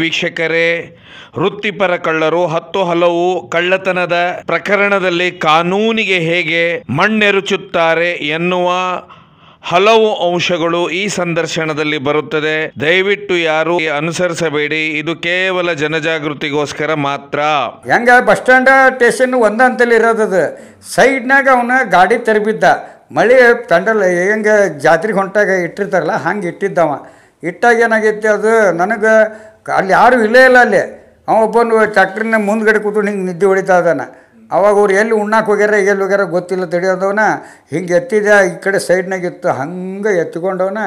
ವೀಕ್ಷಕರೇ ವೃತ್ತಿಪರ ಕಳ್ಳರು ಹತ್ತು ಹಲವು ಕಳ್ಳತನದ ಪ್ರಕರಣದಲ್ಲಿ ಕಾನೂನಿಗೆ ಹೇಗೆ ಮಣ್ಣೆರುಚುತ್ತಾರೆ ಎನ್ನುವ ಹಲವು ಅಂಶಗಳು ಈ ಸಂದರ್ಶನದಲ್ಲಿ ಬರುತ್ತದೆ ದಯವಿಟ್ಟು ಯಾರು ಅನುಸರಿಸಬೇಡಿ ಇದು ಕೇವಲ ಜನಜಾಗೃತಿಗೋಸ್ಕರ ಮಾತ್ರ ಹೆಂಗ ಬಸ್ ಸ್ಟ್ಯಾಂಡ ಸ್ಟೇಷನ್ ಒಂದಂತಲ್ಲಿ ಇರೋದದು ಸೈಡ್ನಾಗ ಅವನ ಗಾಡಿ ತೆರಬಿದ್ದ ಮಳೆ ತಂಡಲ್ಲ ಹೆಂಗೆ ಜಾತ್ರೆಗೆ ಹೊಂಟಾಗ ಇಟ್ಟಿರ್ತಾರಲ್ಲ ಹಂಗೆ ಇಟ್ಟಿದ್ದವ ಇಟ್ಟಾಗ ಏನಾಗೈತಿ ಅದು ನನಗೆ ಅಲ್ಲಿ ಯಾರೂ ಇಲ್ಲೇ ಇಲ್ಲ ಅಲ್ಲಿ ಒಬ್ಬನ ಟ್ರ್ಯಾಕ್ಟ್ರಿನ ಮುಂದ್ಗಡೆ ಕೂತ್ಕೊಂಡು ಹಿಂಗೆ ನಿದ್ದೆ ಹೊಡಿತಾ ಇದ್ದಾನೆ ಅವಾಗ ಅವ್ರು ಎಲ್ಲಿ ಉಣ್ಣಾಕೆ ಹೋಗ್ಯಾರ ಎಲ್ಲಿ ಹೋಗ್ಯಾರ ಗೊತ್ತಿಲ್ಲ ತಿಳಿಯೋದವನ ಹಿಂಗೆ ಎತ್ತಿದೆ ಈ ಕಡೆ ಸೈಡ್ನಾಗಿತ್ತು ಇತ್ತು ಹಂಗೆ ಎತ್ಕೊಂಡವನ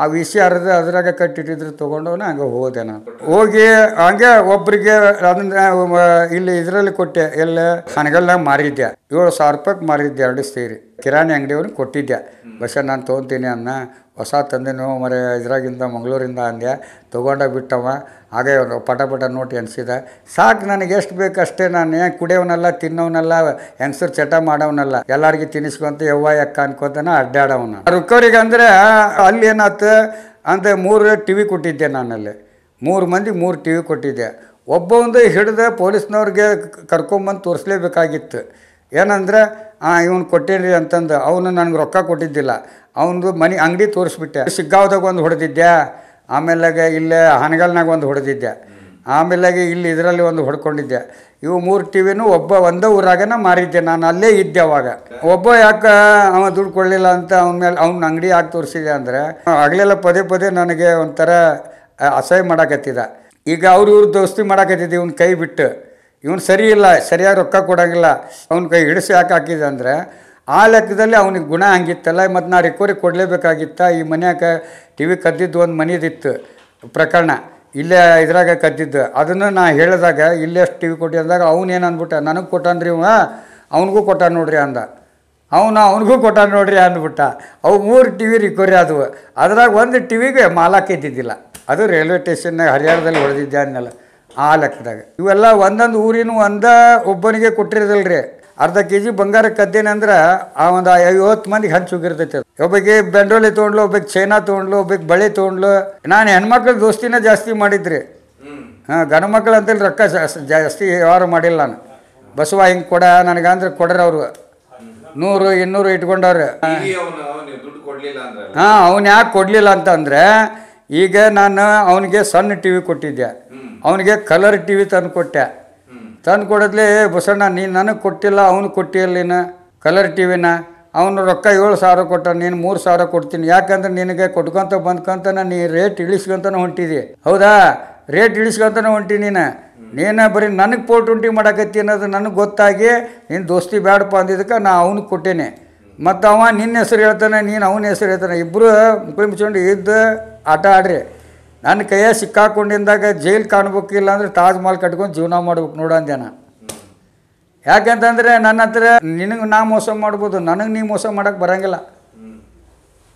ಆ ವಿಷಯ ಅರ್ದು ಅದ್ರಾಗ ಕಟ್ಟಿಟ್ಟಿದ್ರೆ ತೊಗೊಂಡವನ ಹಂಗೆ ಹೋದೆ ನಾನು ಹೋಗಿ ಹಂಗೆ ಒಬ್ಬರಿಗೆ ಅದನ್ನ ಇಲ್ಲಿ ಇದರಲ್ಲಿ ಕೊಟ್ಟೆ ಎಲ್ಲ ಹಣಗಲ್ಲ ಮಾರಿದ್ದೆ ಏಳು ಸಾವಿರ ರೂಪಾಯಿಗೆ ಮಾರಿದ್ದೆ ಎರಡು ಸೇರಿ ಕಿರಾಣಿ ಅಂಗಡಿಯವ್ರು ಕೊಟ್ಟಿದ್ದೆ ಬಸ್ಸ ನಾನು ತೊಗೊತೀನಿ ಅನ್ನ ಹೊಸ ನೋವು ಮರೆ ಇದ್ರಾಗಿಂದ ಮಂಗಳೂರಿಂದ ಅಂದೆ ತೊಗೊಂಡ ಬಿಟ್ಟವ ಹಾಗೆ ಪಟ ಪಟ ನೋಟ್ ಎಣಿಸಿದ ಸಾಕು ನನಗೆ ಎಷ್ಟು ಬೇಕು ಅಷ್ಟೇ ನಾನು ಏನು ಕುಡಿಯವನಲ್ಲ ತಿನ್ನೋನಲ್ಲ ಹೆಂಗಸರು ಚಟ ಮಾಡವನಲ್ಲ ಎಲ್ಲರಿಗೆ ತಿನ್ನಿಸ್ಕೊಂತ ಯವ್ವ ಯಕ್ಕ ಅನ್ಕೊತಾನೆ ಅಡ್ಡಾಡೋವನ ರುಕ್ಕವ್ರಿಗೆ ಅಂದರೆ ಅಲ್ಲಿ ಏನಾಯ್ತು ಅಂದರೆ ಮೂರು ಟಿ ವಿ ಕೊಟ್ಟಿದ್ದೆ ನಾನಲ್ಲಿ ಮೂರು ಮಂದಿ ಮೂರು ಟಿ ವಿ ಕೊಟ್ಟಿದ್ದೆ ಒಬ್ಬ ಒಂದು ಹಿಡಿದ ಪೊಲೀಸ್ನವ್ರಿಗೆ ಕರ್ಕೊಂಬಂದು ತೋರಿಸ್ಲೇಬೇಕಾಗಿತ್ತು ಏನಂದ್ರೆ ಇವನು ಕೊಟ್ಟಿರಿ ಅಂತಂದು ಅವನು ನನಗೆ ರೊಕ್ಕ ಕೊಟ್ಟಿದ್ದಿಲ್ಲ ಅವನದು ಮನೆ ಅಂಗಡಿ ತೋರಿಸ್ಬಿಟ್ಟೆ ಸಿಗ್ಗಾವ್ದಾಗ ಒಂದು ಹೊಡೆದಿದ್ದೆ ಆಮೇಲಾಗೆ ಇಲ್ಲೇ ಹನಗಲ್ನಾಗ ಒಂದು ಹೊಡೆದಿದ್ದೆ ಆಮೇಲಾಗೆ ಇಲ್ಲಿ ಇದರಲ್ಲಿ ಒಂದು ಹೊಡ್ಕೊಂಡಿದ್ದೆ ಇವು ಮೂರು ಟಿ ವಿನೂ ಒಬ್ಬ ಒಂದೇ ಊರಾಗನ ಮಾರಿದ್ದೆ ನಾನು ಅಲ್ಲೇ ಇದ್ದೆ ಅವಾಗ ಒಬ್ಬ ಯಾಕೆ ಅವ ದುಡ್ಡು ಕೊಡಲಿಲ್ಲ ಅಂತ ಅವನ ಮೇಲೆ ಅವ್ನ ಅಂಗಡಿ ಹಾಕಿ ತೋರಿಸಿದೆ ಅಂದರೆ ಆಗಲೆಲ್ಲ ಪದೇ ಪದೇ ನನಗೆ ಒಂಥರ ಅಸಹ್ಯ ಮಾಡಾಕತ್ತಿದ ಈಗ ಅವ್ರ ಇವ್ರ ದೋಸ್ತಿ ಮಾಡಾಕತ್ತಿದ್ದೆ ಇವ್ನ ಕೈ ಬಿಟ್ಟು ಇವನು ಸರಿ ಇಲ್ಲ ಸರಿಯಾಗಿ ರೊಕ್ಕ ಕೊಡೋಂಗಿಲ್ಲ ಅವ್ನ ಕೈ ಹಿಡಿಸಿ ಯಾಕೆ ಹಾಕಿದೆ ಅಂದರೆ ಆ ಲೆಕ್ಕದಲ್ಲಿ ಅವನಿಗೆ ಗುಣ ಹಂಗಿತ್ತಲ್ಲ ಮತ್ತು ನಾ ರಿಕೋರಿ ಕೊಡಲೇಬೇಕಾಗಿತ್ತ ಈ ಮನ್ಯಾಗ ಟಿ ವಿ ಕದ್ದಿದ್ದು ಒಂದು ಮನೇದಿತ್ತು ಪ್ರಕರಣ ಇಲ್ಲೇ ಇದ್ರಾಗ ಕದ್ದಿದ್ದು ಅದನ್ನು ನಾ ಹೇಳಿದಾಗ ಇಲ್ಲೆಷ್ಟು ಟಿ ವಿ ಕೊಟ್ಟಿ ಅಂದಾಗ ಅವನೇನು ಅಂದ್ಬಿಟ್ಟ ನನಗೆ ಕೊಟ್ಟಂದ್ರಿ ಇವ ಅವನಿಗೂ ಕೊಟ್ಟ ನೋಡ್ರಿ ಅಂದ ಅವನು ಅವನಿಗೂ ಕೊಟ್ಟ ನೋಡ್ರಿ ಅಂದ್ಬಿಟ್ಟ ಅವು ಮೂರು ಟಿ ವಿ ರಿಕೋರಿ ಆದವು ಅದ್ರಾಗ ಒಂದು ಟಿ ವಿಗೆ ಇದ್ದಿದ್ದಿಲ್ಲ ಅದು ರೈಲ್ವೆ ಸ್ಟೇಷನ್ನಾಗ ಹರಿಯಾಣದಲ್ಲಿ ಹೊಡೆದಿದ್ದೆ ಅಂದಲ್ಲ ಆ ಲೆಕ್ಕದಾಗ ಇವೆಲ್ಲ ಒಂದೊಂದು ಊರಿನ ಒಂದ ಒಬ್ಬನಿಗೆ ಕೊಟ್ಟಿರೋದಿಲ್ಲ ರೀ ಅರ್ಧ ಕೆ ಜಿ ಬಂಗಾರ ಕದ್ದೇನಂದ್ರೆ ಆ ಒಂದು ಐವತ್ತು ಮಂದಿಗೆ ಹಂಚುಗಿರ್ತೈತೆ ಒಬ್ಬಗೆ ಬೆಂಡೋಲಿ ತೊಗೊಂಡ್ಲು ಒಬ್ಬಕ್ಕೆ ಚೈನಾ ತೊಗೊಂಡ್ಲು ಒಬ್ಬಕ್ಕೆ ಬಳೆ ತೊಗೊಂಡ್ಲು ನಾನು ಹೆಣ್ಮಕ್ಳ ದೋಸ್ತಿನ ಜಾಸ್ತಿ ಮಾಡಿದ್ರಿ ಹಾಂ ಗಂಡು ಮಕ್ಳು ಅಂತೇಳಿ ರೊಕ್ಕ ಜಾಸ್ತಿ ವ್ಯವಹಾರ ಮಾಡಿಲ್ಲ ನಾನು ಬಸವ ಹಿಂಗೆ ಕೊಡ ನನಗಂದ್ರೆ ಕೊಡ್ರ ಅವರು ನೂರು ಇನ್ನೂರು ಇಟ್ಕೊಂಡವ್ರೆ ಹಾಂ ಅವನು ಯಾಕೆ ಕೊಡಲಿಲ್ಲ ಅಂತಂದ್ರೆ ಈಗ ನಾನು ಅವನಿಗೆ ಸಣ್ಣ ಟಿವಿ ಕೊಟ್ಟಿದ್ದೆ ಅವನಿಗೆ ಕಲರ್ ಟಿ ವಿ ತಂದು ಕೊಟ್ಟೆ ತಂದು ಕೊಡೋದ್ಲೇ ಬಸಣ್ಣ ನೀನು ನನಗೆ ಕೊಟ್ಟಿಲ್ಲ ಅವನು ಕೊಟ್ಟಿಯಲ್ಲಿನ ಕಲರ್ ಟಿ ವಿನ ಅವನು ರೊಕ್ಕ ಏಳು ಸಾವಿರ ಕೊಟ್ಟ ನೀನು ಮೂರು ಸಾವಿರ ಕೊಡ್ತೀನಿ ಯಾಕಂದ್ರೆ ನಿನಗೆ ಕೊಟ್ಕೊಂತ ಬಂದ್ಕೊಂತನ ನೀ ರೇಟ್ ಇಳಿಸ್ಕೊಂತನ ಹೊಂಟಿದಿ ಹೌದಾ ರೇಟ್ ಇಳಿಸ್ಕೊಂತನ ಹೊಂಟಿ ನೀನು ನೀನು ಬರೀ ನನಗೆ ಪೋರ್ಟುಂಟಿ ಉಂಟಿ ಮಾಡಕತ್ತಿ ಅನ್ನೋದು ನನಗೆ ಗೊತ್ತಾಗಿ ನೀನು ದೋಸ್ತಿ ಬೇಡಪ್ಪ ಅಂದಿದ್ದಕ್ಕೆ ನಾ ಅವ್ನಿಗೆ ಕೊಟ್ಟೇನೆ ಮತ್ತು ಅವ ನಿನ್ನ ಹೆಸರು ಹೇಳ್ತಾನೆ ನೀನು ಅವನ ಹೆಸರು ಹೇಳ್ತಾನೆ ಇಬ್ಬರು ಮುಕ್ಳಿ ಮುಚ್ಕೊಂಡು ಇದ್ದು ಆಟ ಆಡ್ರಿ ನನ್ನ ಕೈಯಾಗ ಸಿಕ್ಕಾಕೊಂಡಿದ್ದಾಗ ಜೈಲು ಕಾಣ್ಬೇಕಿಲ್ಲ ಅಂದರೆ ತಾಜ್ ಮಹಲ್ ಕಟ್ಕೊಂಡು ಜೀವನ ಮಾಡ್ಬೇಕು ನೋಡು ಅಂದೆ ನಾ ಯಾಕೆಂತಂದರೆ ನನ್ನ ಹತ್ರ ನಿನಗೆ ನಾ ಮೋಸ ಮಾಡ್ಬೋದು ನನಗೆ ನೀ ಮೋಸ ಮಾಡಕ್ಕೆ ಬರೋಂಗಿಲ್ಲ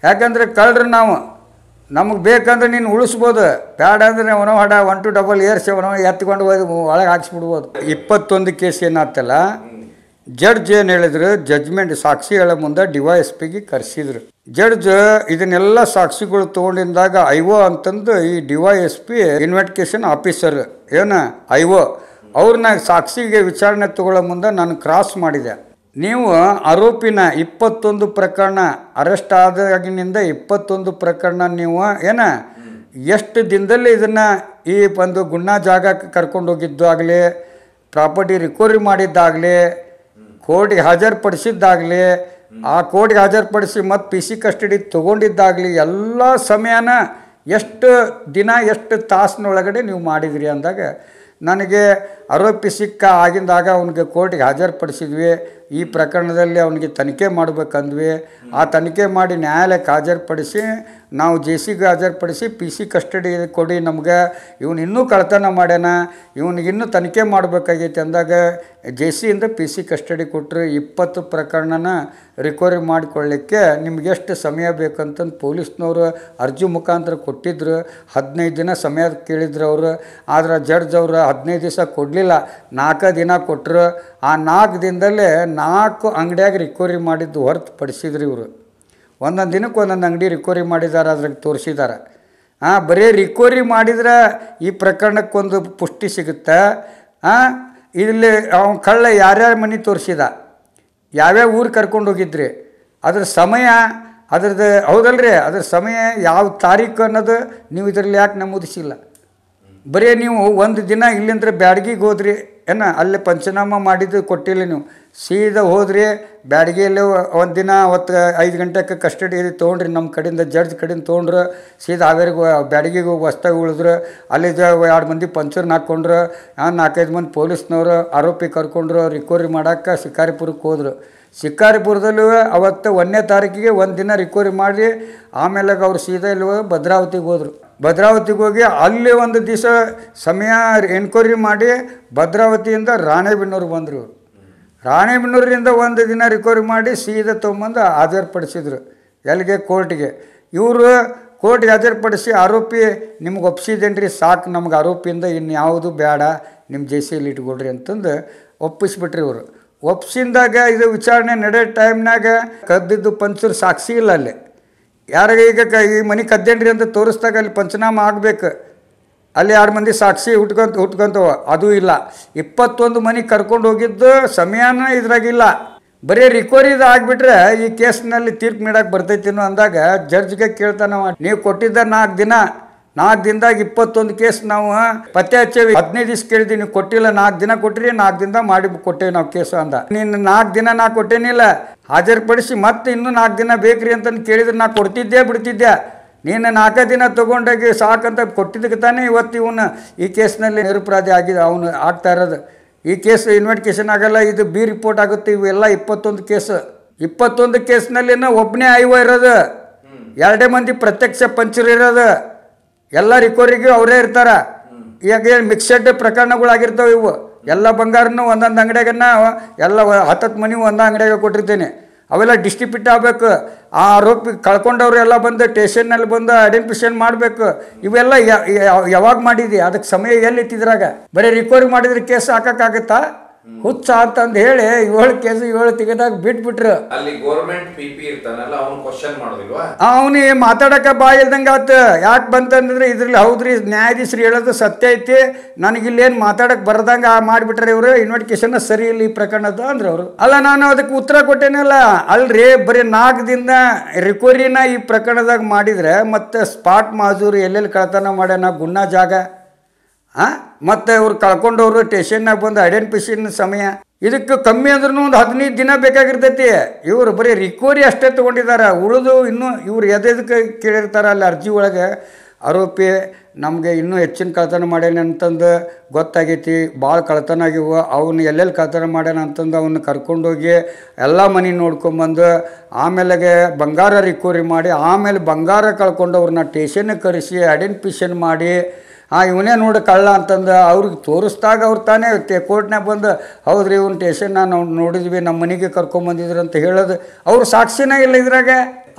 ಯಾಕಂದರೆ ಕಳ್ರಿ ನಾವು ನಮಗೆ ಬೇಕಂದ್ರೆ ನೀನು ಉಳಿಸ್ಬೋದು ಬೇಡ ಅಂದರೆ ಒನೋ ಹಡ ಒನ್ ಟು ಡಬಲ್ ಇಯರ್ಸ್ ಒನೋ ಎತ್ಕೊಂಡು ಹೋಗಿ ಒಳಗೆ ಹಾಕ್ಸ್ಬಿಡ್ಬೋದು ಇಪ್ಪತ್ತೊಂದು ಕೇಸ್ ಏನಾಗ್ತಲ್ಲ ಜಡ್ಜ್ ಏನು ಹೇಳಿದ್ರು ಜಡ್ಜ್ಮೆಂಟ್ ಸಾಕ್ಷಿ ಹೇಳೋ ಮುಂದೆ ಡಿ ವೈ ಎಸ್ ಪಿಗೆ ಕರೆಸಿದ್ರು ಜಡ್ಜ್ ಇದನ್ನೆಲ್ಲ ಸಾಕ್ಷಿಗಳು ತೊಗೊಂಡಿದ್ದಾಗ ಒ ಅಂತಂದು ಈ D Y S P investigation officer ಏನು ಒ ಅವ್ರನ್ನ ಸಾಕ್ಷಿಗೆ ವಿಚಾರಣೆ ತಗೊಳ್ಳೋ ಮುಂದೆ ನಾನು ಕ್ರಾಸ್ ಮಾಡಿದೆ ನೀವು ಆರೋಪಿನ ಇಪ್ಪತ್ತೊಂದು ಪ್ರಕರಣ ಅರೆಸ್ಟ್ ಆದಾಗಿನಿಂದ ಇಪ್ಪತ್ತೊಂದು ಪ್ರಕರಣ ನೀವು ಏನ ಎಷ್ಟು ದಿನದಲ್ಲಿ ಇದನ್ನು ಈ ಒಂದು ಗುಣ ಜಾಗಕ್ಕೆ ಆಗಲಿ ಪ್ರಾಪರ್ಟಿ ರಿಕವರಿ ಮಾಡಿದ್ದಾಗಲಿ ಕೋರ್ಟಿಗೆ ಹಾಜರುಪಡಿಸಿದ್ದಾಗಲಿ ಆ ಕೋರ್ಟ್ಗೆ ಹಾಜರುಪಡಿಸಿ ಮತ್ತು ಪಿ ಸಿ ಕಸ್ಟಡಿ ತೊಗೊಂಡಿದ್ದಾಗಲಿ ಎಲ್ಲ ಸಮಯನ ಎಷ್ಟು ದಿನ ಎಷ್ಟು ತಾಸಿನೊಳಗಡೆ ನೀವು ಮಾಡಿದಿರಿ ಅಂದಾಗ ನನಗೆ ಆರೋಪಿ ಸಿಕ್ಕ ಆಗಿಂದಾಗ ಅವನಿಗೆ ಕೋರ್ಟಿಗೆ ಹಾಜರುಪಡಿಸಿದ್ವಿ ಈ ಪ್ರಕರಣದಲ್ಲಿ ಅವನಿಗೆ ತನಿಖೆ ಮಾಡಬೇಕಂದ್ವಿ ಆ ತನಿಖೆ ಮಾಡಿ ನ್ಯಾಯಾಲಯಕ್ಕೆ ಹಾಜರುಪಡಿಸಿ ನಾವು ಜೆ ಸಿಗೆ ಹಾಜರುಪಡಿಸಿ ಪಿ ಸಿ ಕಸ್ಟಡಿ ಕೊಡಿ ನಮ್ಗೆ ಇವನು ಇನ್ನೂ ಕಳ್ತನ ಮಾಡ್ಯಾನ ಇವನಿಗೆ ಇನ್ನೂ ತನಿಖೆ ಮಾಡಬೇಕಾಗೈತೆ ಅಂದಾಗ ಜೆ ಸಿಯಿಂದ ಪಿ ಸಿ ಕಸ್ಟಡಿ ಕೊಟ್ಟರು ಇಪ್ಪತ್ತು ಪ್ರಕರಣನ ರಿಕವರಿ ಮಾಡಿಕೊಳ್ಳಿಕ್ಕೆ ನಿಮ್ಗೆ ಎಷ್ಟು ಸಮಯ ಬೇಕಂತಂದು ಪೊಲೀಸ್ನವರು ಅರ್ಜಿ ಮುಖಾಂತರ ಕೊಟ್ಟಿದ್ರು ಹದಿನೈದು ದಿನ ಸಮಯ ಕೇಳಿದ್ರು ಅವರು ಆದರೆ ಜಡ್ಜ್ ಅವರು ಹದಿನೈದು ದಿವಸ ಕೊಡಲಿಲ್ಲ ನಾಲ್ಕು ದಿನ ಕೊಟ್ಟರು ಆ ನಾಲ್ಕು ದಿನದಲ್ಲೇ ನಾಲ್ಕು ಅಂಗಡಿಯಾಗಿ ರಿಕವರಿ ಮಾಡಿದ್ದು ಹೊರತು ಪಡಿಸಿದ್ರು ಇವರು ಒಂದೊಂದು ದಿನಕ್ಕೆ ಒಂದೊಂದು ಅಂಗಡಿ ರಿಕವರಿ ಮಾಡಿದ್ದಾರೆ ಅದ್ರಾಗ ತೋರಿಸಿದ್ದಾರೆ ಹಾಂ ಬರೀ ರಿಕವರಿ ಮಾಡಿದ್ರೆ ಈ ಪ್ರಕರಣಕ್ಕೊಂದು ಪುಷ್ಟಿ ಸಿಗುತ್ತೆ ಹಾಂ ಇಲ್ಲಿ ಅವನ ಕಳ್ಳ ಯಾರ್ಯಾರ ಮನೆ ತೋರಿಸಿದ ಯಾವ್ಯಾವ ಊರು ಕರ್ಕೊಂಡು ಹೋಗಿದ್ರಿ ಅದ್ರ ಸಮಯ ಅದ್ರದ್ದು ಹೌದಲ್ರಿ ಅದ್ರ ಸಮಯ ಯಾವ ತಾರೀಕು ಅನ್ನೋದು ನೀವು ಇದರಲ್ಲಿ ಯಾಕೆ ನಮೂದಿಸಿಲ್ಲ ಬರೀ ನೀವು ಒಂದು ದಿನ ಇಲ್ಲಿಂದ್ರೆ ಬ್ಯಾಡ್ಗಿಗೆ ಹೋದ್ರಿ ಏನ ಅಲ್ಲಿ ಪಂಚನಾಮ ಮಾಡಿದ್ದು ಕೊಟ್ಟಿಲ್ಲ ನೀವು ಸೀದಾ ಹೋದ್ರಿ ಬ್ಯಾಡಗಿಯಲ್ಲಿ ಒಂದು ದಿನ ಅವತ್ತು ಐದು ಗಂಟೆಗೆ ಕಸ್ಟಡಿ ತೊಗೊಂಡ್ರಿ ನಮ್ಮ ಕಡೆಯಿಂದ ಜಡ್ಜ್ ಕಡೆಯಿಂದ ತೊಗೊಂಡ್ರು ಸೀದಾ ಹಾವೇರಿಗೆ ಬ್ಯಾಡಗಿಗೆ ಹೊಸ್ತಾಗಿ ಉಳಿದ್ರು ಅಲ್ಲಿ ಎರಡು ಮಂದಿ ಪಂಚರ್ನ ಹಾಕ್ಕೊಂಡ್ರು ನಾಲ್ಕೈದು ಮಂದಿ ಪೊಲೀಸ್ನವರು ಆರೋಪಿ ಕರ್ಕೊಂಡ್ರು ರಿಕವರಿ ಮಾಡೋಕ್ಕೆ ಶಿಕಾರಿಪುರಕ್ಕೆ ಹೋದರು ಶಿಕಾರಿಪುರದಲ್ಲೂ ಅವತ್ತು ಒಂದನೇ ತಾರೀಕಿಗೆ ಒಂದು ದಿನ ರಿಕವರಿ ಮಾಡಿ ಆಮೇಲೆ ಅವ್ರು ಸೀದಾ ಇಲ್ಲಿ ಭದ್ರಾವತಿಗೆ ಹೋದರು ಭದ್ರಾವತಿಗೆ ಹೋಗಿ ಅಲ್ಲಿ ಒಂದು ದಿವಸ ಸಮಯ ಎನ್ಕ್ವೈರಿ ಮಾಡಿ ಭದ್ರಾವತಿಯಿಂದ ರಾಣೆಬೆನ್ನೂರು ಬಂದರು ರಾಣೆಬೆನ್ನೂರಿಂದ ಒಂದು ದಿನ ರಿಕವರಿ ಮಾಡಿ ಸೀದಾ ತೊಗೊಂಬಂದು ಹಾಜರುಪಡಿಸಿದ್ರು ಎಲ್ಲಿಗೆ ಕೋರ್ಟಿಗೆ ಇವರು ಕೋರ್ಟ್ಗೆ ಹಾಜರುಪಡಿಸಿ ಆರೋಪಿ ನಿಮ್ಗೆ ಒಪ್ಪಿಸಿದೇನ್ರಿ ಸಾಕು ನಮ್ಗೆ ಆರೋಪಿಯಿಂದ ಇನ್ಯಾವುದು ಬೇಡ ನಿಮ್ಮ ಜೆ ಎಲ್ಲಿ ಇಟ್ಕೊಳ್ರಿ ಅಂತಂದು ಒಪ್ಪಿಸ್ಬಿಟ್ರಿ ಇವರು ಒಪ್ಪಿಸಿದಾಗ ಇದು ವಿಚಾರಣೆ ನಡೆಯೋ ಟೈಮ್ನಾಗ ಕದ್ದಿದ್ದು ಪಂಚರ್ ಸಾಕ್ಷಿ ಇಲ್ಲ ಅಲ್ಲಿ ಯಾರಿಗೆ ಈಗ ಕ ಈ ಮನೆ ಕದ್ದೇನ್ರಿ ಅಂತ ತೋರಿಸ್ದಾಗ ಅಲ್ಲಿ ಪಂಚನಾಮ ಆಗಬೇಕು ಅಲ್ಲಿ ಎರಡು ಮಂದಿ ಸಾಕ್ಷಿ ಹುಟ್ಕೊಂತ ಹುಟ್ಕೊಂತವ ಅದು ಇಲ್ಲ ಇಪ್ಪತ್ತೊಂದು ಮನೆ ಕರ್ಕೊಂಡು ಹೋಗಿದ್ದು ಸಮಯನ ಇದ್ರಾಗಿಲ್ಲ ಬರೀ ಇದು ಆಗಿಬಿಟ್ರೆ ಈ ಕೇಸ್ನಲ್ಲಿ ತೀರ್ಪು ನೀಡಕ್ಕೆ ಬರ್ತೈತಿನೋ ಅಂದಾಗ ಜಡ್ಜ್ಗೆ ಕೇಳ್ತಾನವ ನೀವು ಕೊಟ್ಟಿದ್ದ ನಾಲ್ಕು ದಿನ ನಾಲ್ಕು ದಿನದಾಗ ಇಪ್ಪತ್ತೊಂದು ಕೇಸ್ ನಾವು ಪತ್ತೆ ಹಚ್ಚೇವಿ ಹದಿನೈದು ದಿವ್ಸ ಕೇಳಿದ್ದೀವಿ ನೀವು ಕೊಟ್ಟಿಲ್ಲ ನಾಲ್ಕು ದಿನ ಕೊಟ್ಟಿರಿ ನಾಲ್ಕು ದಿನದಾಗ ಮಾಡಿ ಕೊಟ್ಟೇವಿ ನಾವು ಕೇಸು ಅಂದ ನೀನು ನಾಲ್ಕು ದಿನ ನಾ ಕೊಟ್ಟೇನಿಲ್ಲ ಹಾಜರುಪಡಿಸಿ ಮತ್ತೆ ಇನ್ನೂ ನಾಲ್ಕು ದಿನ ಬೇಕ್ರಿ ಅಂತ ಕೇಳಿದ್ರೆ ನಾ ಕೊಡ್ತಿದ್ದೆ ಬಿಡ್ತಿದ್ದೆ ನೀನು ನಾಲ್ಕು ದಿನ ಸಾಕು ಸಾಕಂತ ಕೊಟ್ಟಿದ್ದಕ್ಕೆ ತಾನೇ ಇವತ್ತು ಇವನು ಈ ಕೇಸ್ನಲ್ಲಿ ನಿರಪರಾಧಿ ಆಗಿದೆ ಅವನು ಆಗ್ತಾ ಇರೋದು ಈ ಕೇಸ್ ಇನ್ವೆಸ್ಟಿಗೇಷನ್ ಆಗಲ್ಲ ಇದು ಬಿ ರಿಪೋರ್ಟ್ ಆಗುತ್ತೆ ಇವೆಲ್ಲ ಇಪ್ಪತ್ತೊಂದು ಕೇಸ್ ಇಪ್ಪತ್ತೊಂದು ಕೇಸ್ನಲ್ಲಿನ ಒಬ್ಬನೇ ಐವ ಇರೋದು ಎರಡೇ ಮಂದಿ ಪ್ರತ್ಯಕ್ಷ ಪಂಚರ್ ಇರೋದು ಎಲ್ಲ ರಿಕೋರಿಗೂ ಅವರೇ ಇರ್ತಾರೆ ಈಗ ಮಿಕ್ಸೆಡ್ ಪ್ರಕರಣಗಳಾಗಿರ್ತಾವೆ ಇವು ಎಲ್ಲ ಬಂಗಾರನೂ ಒಂದೊಂದು ಅಂಗಡಿಯಾಗನ್ನ ಎಲ್ಲ ಹತ್ತತ್ತು ಮನೆ ಒಂದೊಂದು ಅಂಗಡಿಯಾಗ ಕೊಟ್ಟಿರ್ತೇನೆ ಅವೆಲ್ಲ ಡಿಸ್ಟ್ರಿಬ್ಯೂಟ್ ಆಗಬೇಕು ಆ ಆರೋಪಿ ಎಲ್ಲ ಬಂದು ಟೇಷನ್ನಲ್ಲಿ ಬಂದು ಐಡೆಂಟಿಫಿಕೇಶನ್ ಮಾಡಬೇಕು ಇವೆಲ್ಲ ಯಾವಾಗ ಮಾಡಿದೆ ಅದಕ್ಕೆ ಸಮಯ ಎಲ್ಲಿತ್ತಿದ್ರಾಗ ಬರೀ ರಿಕವರಿ ಮಾಡಿದ್ರೆ ಕೇಸ್ ಹಾಕೋಕ್ಕಾಗತ್ತಾ ಹುಚ್ಚ ಅಂತಂದು ಹೇಳಿ ಏಳು ಕೇಸು ಏಳು ತೆಗೆದಾಗ ಬಿಟ್ಬಿಟ್ರು ಅಲ್ಲಿ ಗೌರ್ಮೆಂಟ್ ಪಿ ಬಾಯಿ ಇಲ್ದಂಗೆ ಆತ ಯಾಕೆ ಬಂತಂದ್ರೆ ಇದ್ರಲ್ಲಿ ಹೌದ್ರಿ ನ್ಯಾಯಾಧೀಶರು ಹೇಳೋದು ಸತ್ಯ ಐತಿ ನನಗಿಲ್ಲೇನು ಮಾತಾಡಕ್ ಬರದಂಗ ಮಾಡಿಬಿಟ್ರೆ ಇವರು ಇನ್ವೆಸ್ಟಿಗೇಷನ್ ಸರಿ ಇಲ್ಲ ಈ ಪ್ರಕರಣದ ಅಂದ್ರೆ ಅವರು ಅಲ್ಲ ನಾನು ಅದಕ್ಕೆ ಉತ್ತರ ಕೊಟ್ಟೇನಲ್ಲ ಅಲ್ರಿ ಬರೀ ನಾಲ್ಕು ದಿನ ರಿಕವರಿನ ಈ ಪ್ರಕರಣದಾಗ ಮಾಡಿದ್ರೆ ಮತ್ತೆ ಸ್ಪಾಟ್ ಮಾಜೂರು ಎಲ್ಲೆಲ್ಲಿ ಕಳ್ತನ ಮಾಡ್ಯಾನ ಗುಣ್ಣ ಜಾಗ ಹಾಂ ಮತ್ತು ಇವ್ರು ಕಳ್ಕೊಂಡವರು ಟೇಷನ್ನಾಗ ಬಂದು ಐಡೆಂಟಿಫಿಕೇಷನ್ ಸಮಯ ಇದಕ್ಕೆ ಕಮ್ಮಿ ಅಂದ್ರೂ ಒಂದು ಹದಿನೈದು ದಿನ ಬೇಕಾಗಿರ್ತೈತಿ ಇವರು ಬರೀ ರಿಕವರಿ ಅಷ್ಟೇ ತೊಗೊಂಡಿದ್ದಾರೆ ಉಳಿದು ಇನ್ನೂ ಇವ್ರು ಎದೆದಕ್ಕೆ ಕೇಳಿರ್ತಾರೆ ಅಲ್ಲಿ ಅರ್ಜಿ ಒಳಗೆ ಆರೋಪಿ ನಮಗೆ ಇನ್ನೂ ಹೆಚ್ಚಿನ ಕಳ್ತನ ಮಾಡ್ಯಾನೆ ಅಂತಂದು ಗೊತ್ತಾಗೈತಿ ಭಾಳ ಕಳ್ತನ ಆಗಿವು ಅವನು ಎಲ್ಲೆಲ್ಲಿ ಕಳ್ತನ ಮಾಡ್ಯಾನ ಅಂತಂದು ಅವನ್ನ ಕರ್ಕೊಂಡೋಗಿ ಎಲ್ಲ ಮನೆ ನೋಡ್ಕೊಂಬಂದು ಆಮೇಲೆಗೆ ಬಂಗಾರ ರಿಕವರಿ ಮಾಡಿ ಆಮೇಲೆ ಬಂಗಾರ ಕಳ್ಕೊಂಡವ್ರನ್ನ ಟೇಷನ್ಗೆ ಕರೆಸಿ ಐಡೆಂಟಿಫಿಕೇಷನ್ ಮಾಡಿ ಆ ಇವನೇ ನೋಡಿ ಕಳ್ಳ ಅಂತಂದು ಅವ್ರಿಗೆ ತೋರಿಸ್ದಾಗ ಅವ್ರು ತಾನೇ ಕೋರ್ಟ್ನಾಗ ಬಂದು ಹೌದ್ರಿ ಇವನ್ ಟೇಷನ್ ನಾನು ನೋಡಿದ್ವಿ ನಮ್ಮ ಮನೆಗೆ ಕರ್ಕೊಂಬಂದಿದ್ರು ಅಂತ ಹೇಳೋದು ಅವ್ರು ಸಾಕ್ಷಿನೇ ಇಲ್ಲ ಇದ್ರಾಗ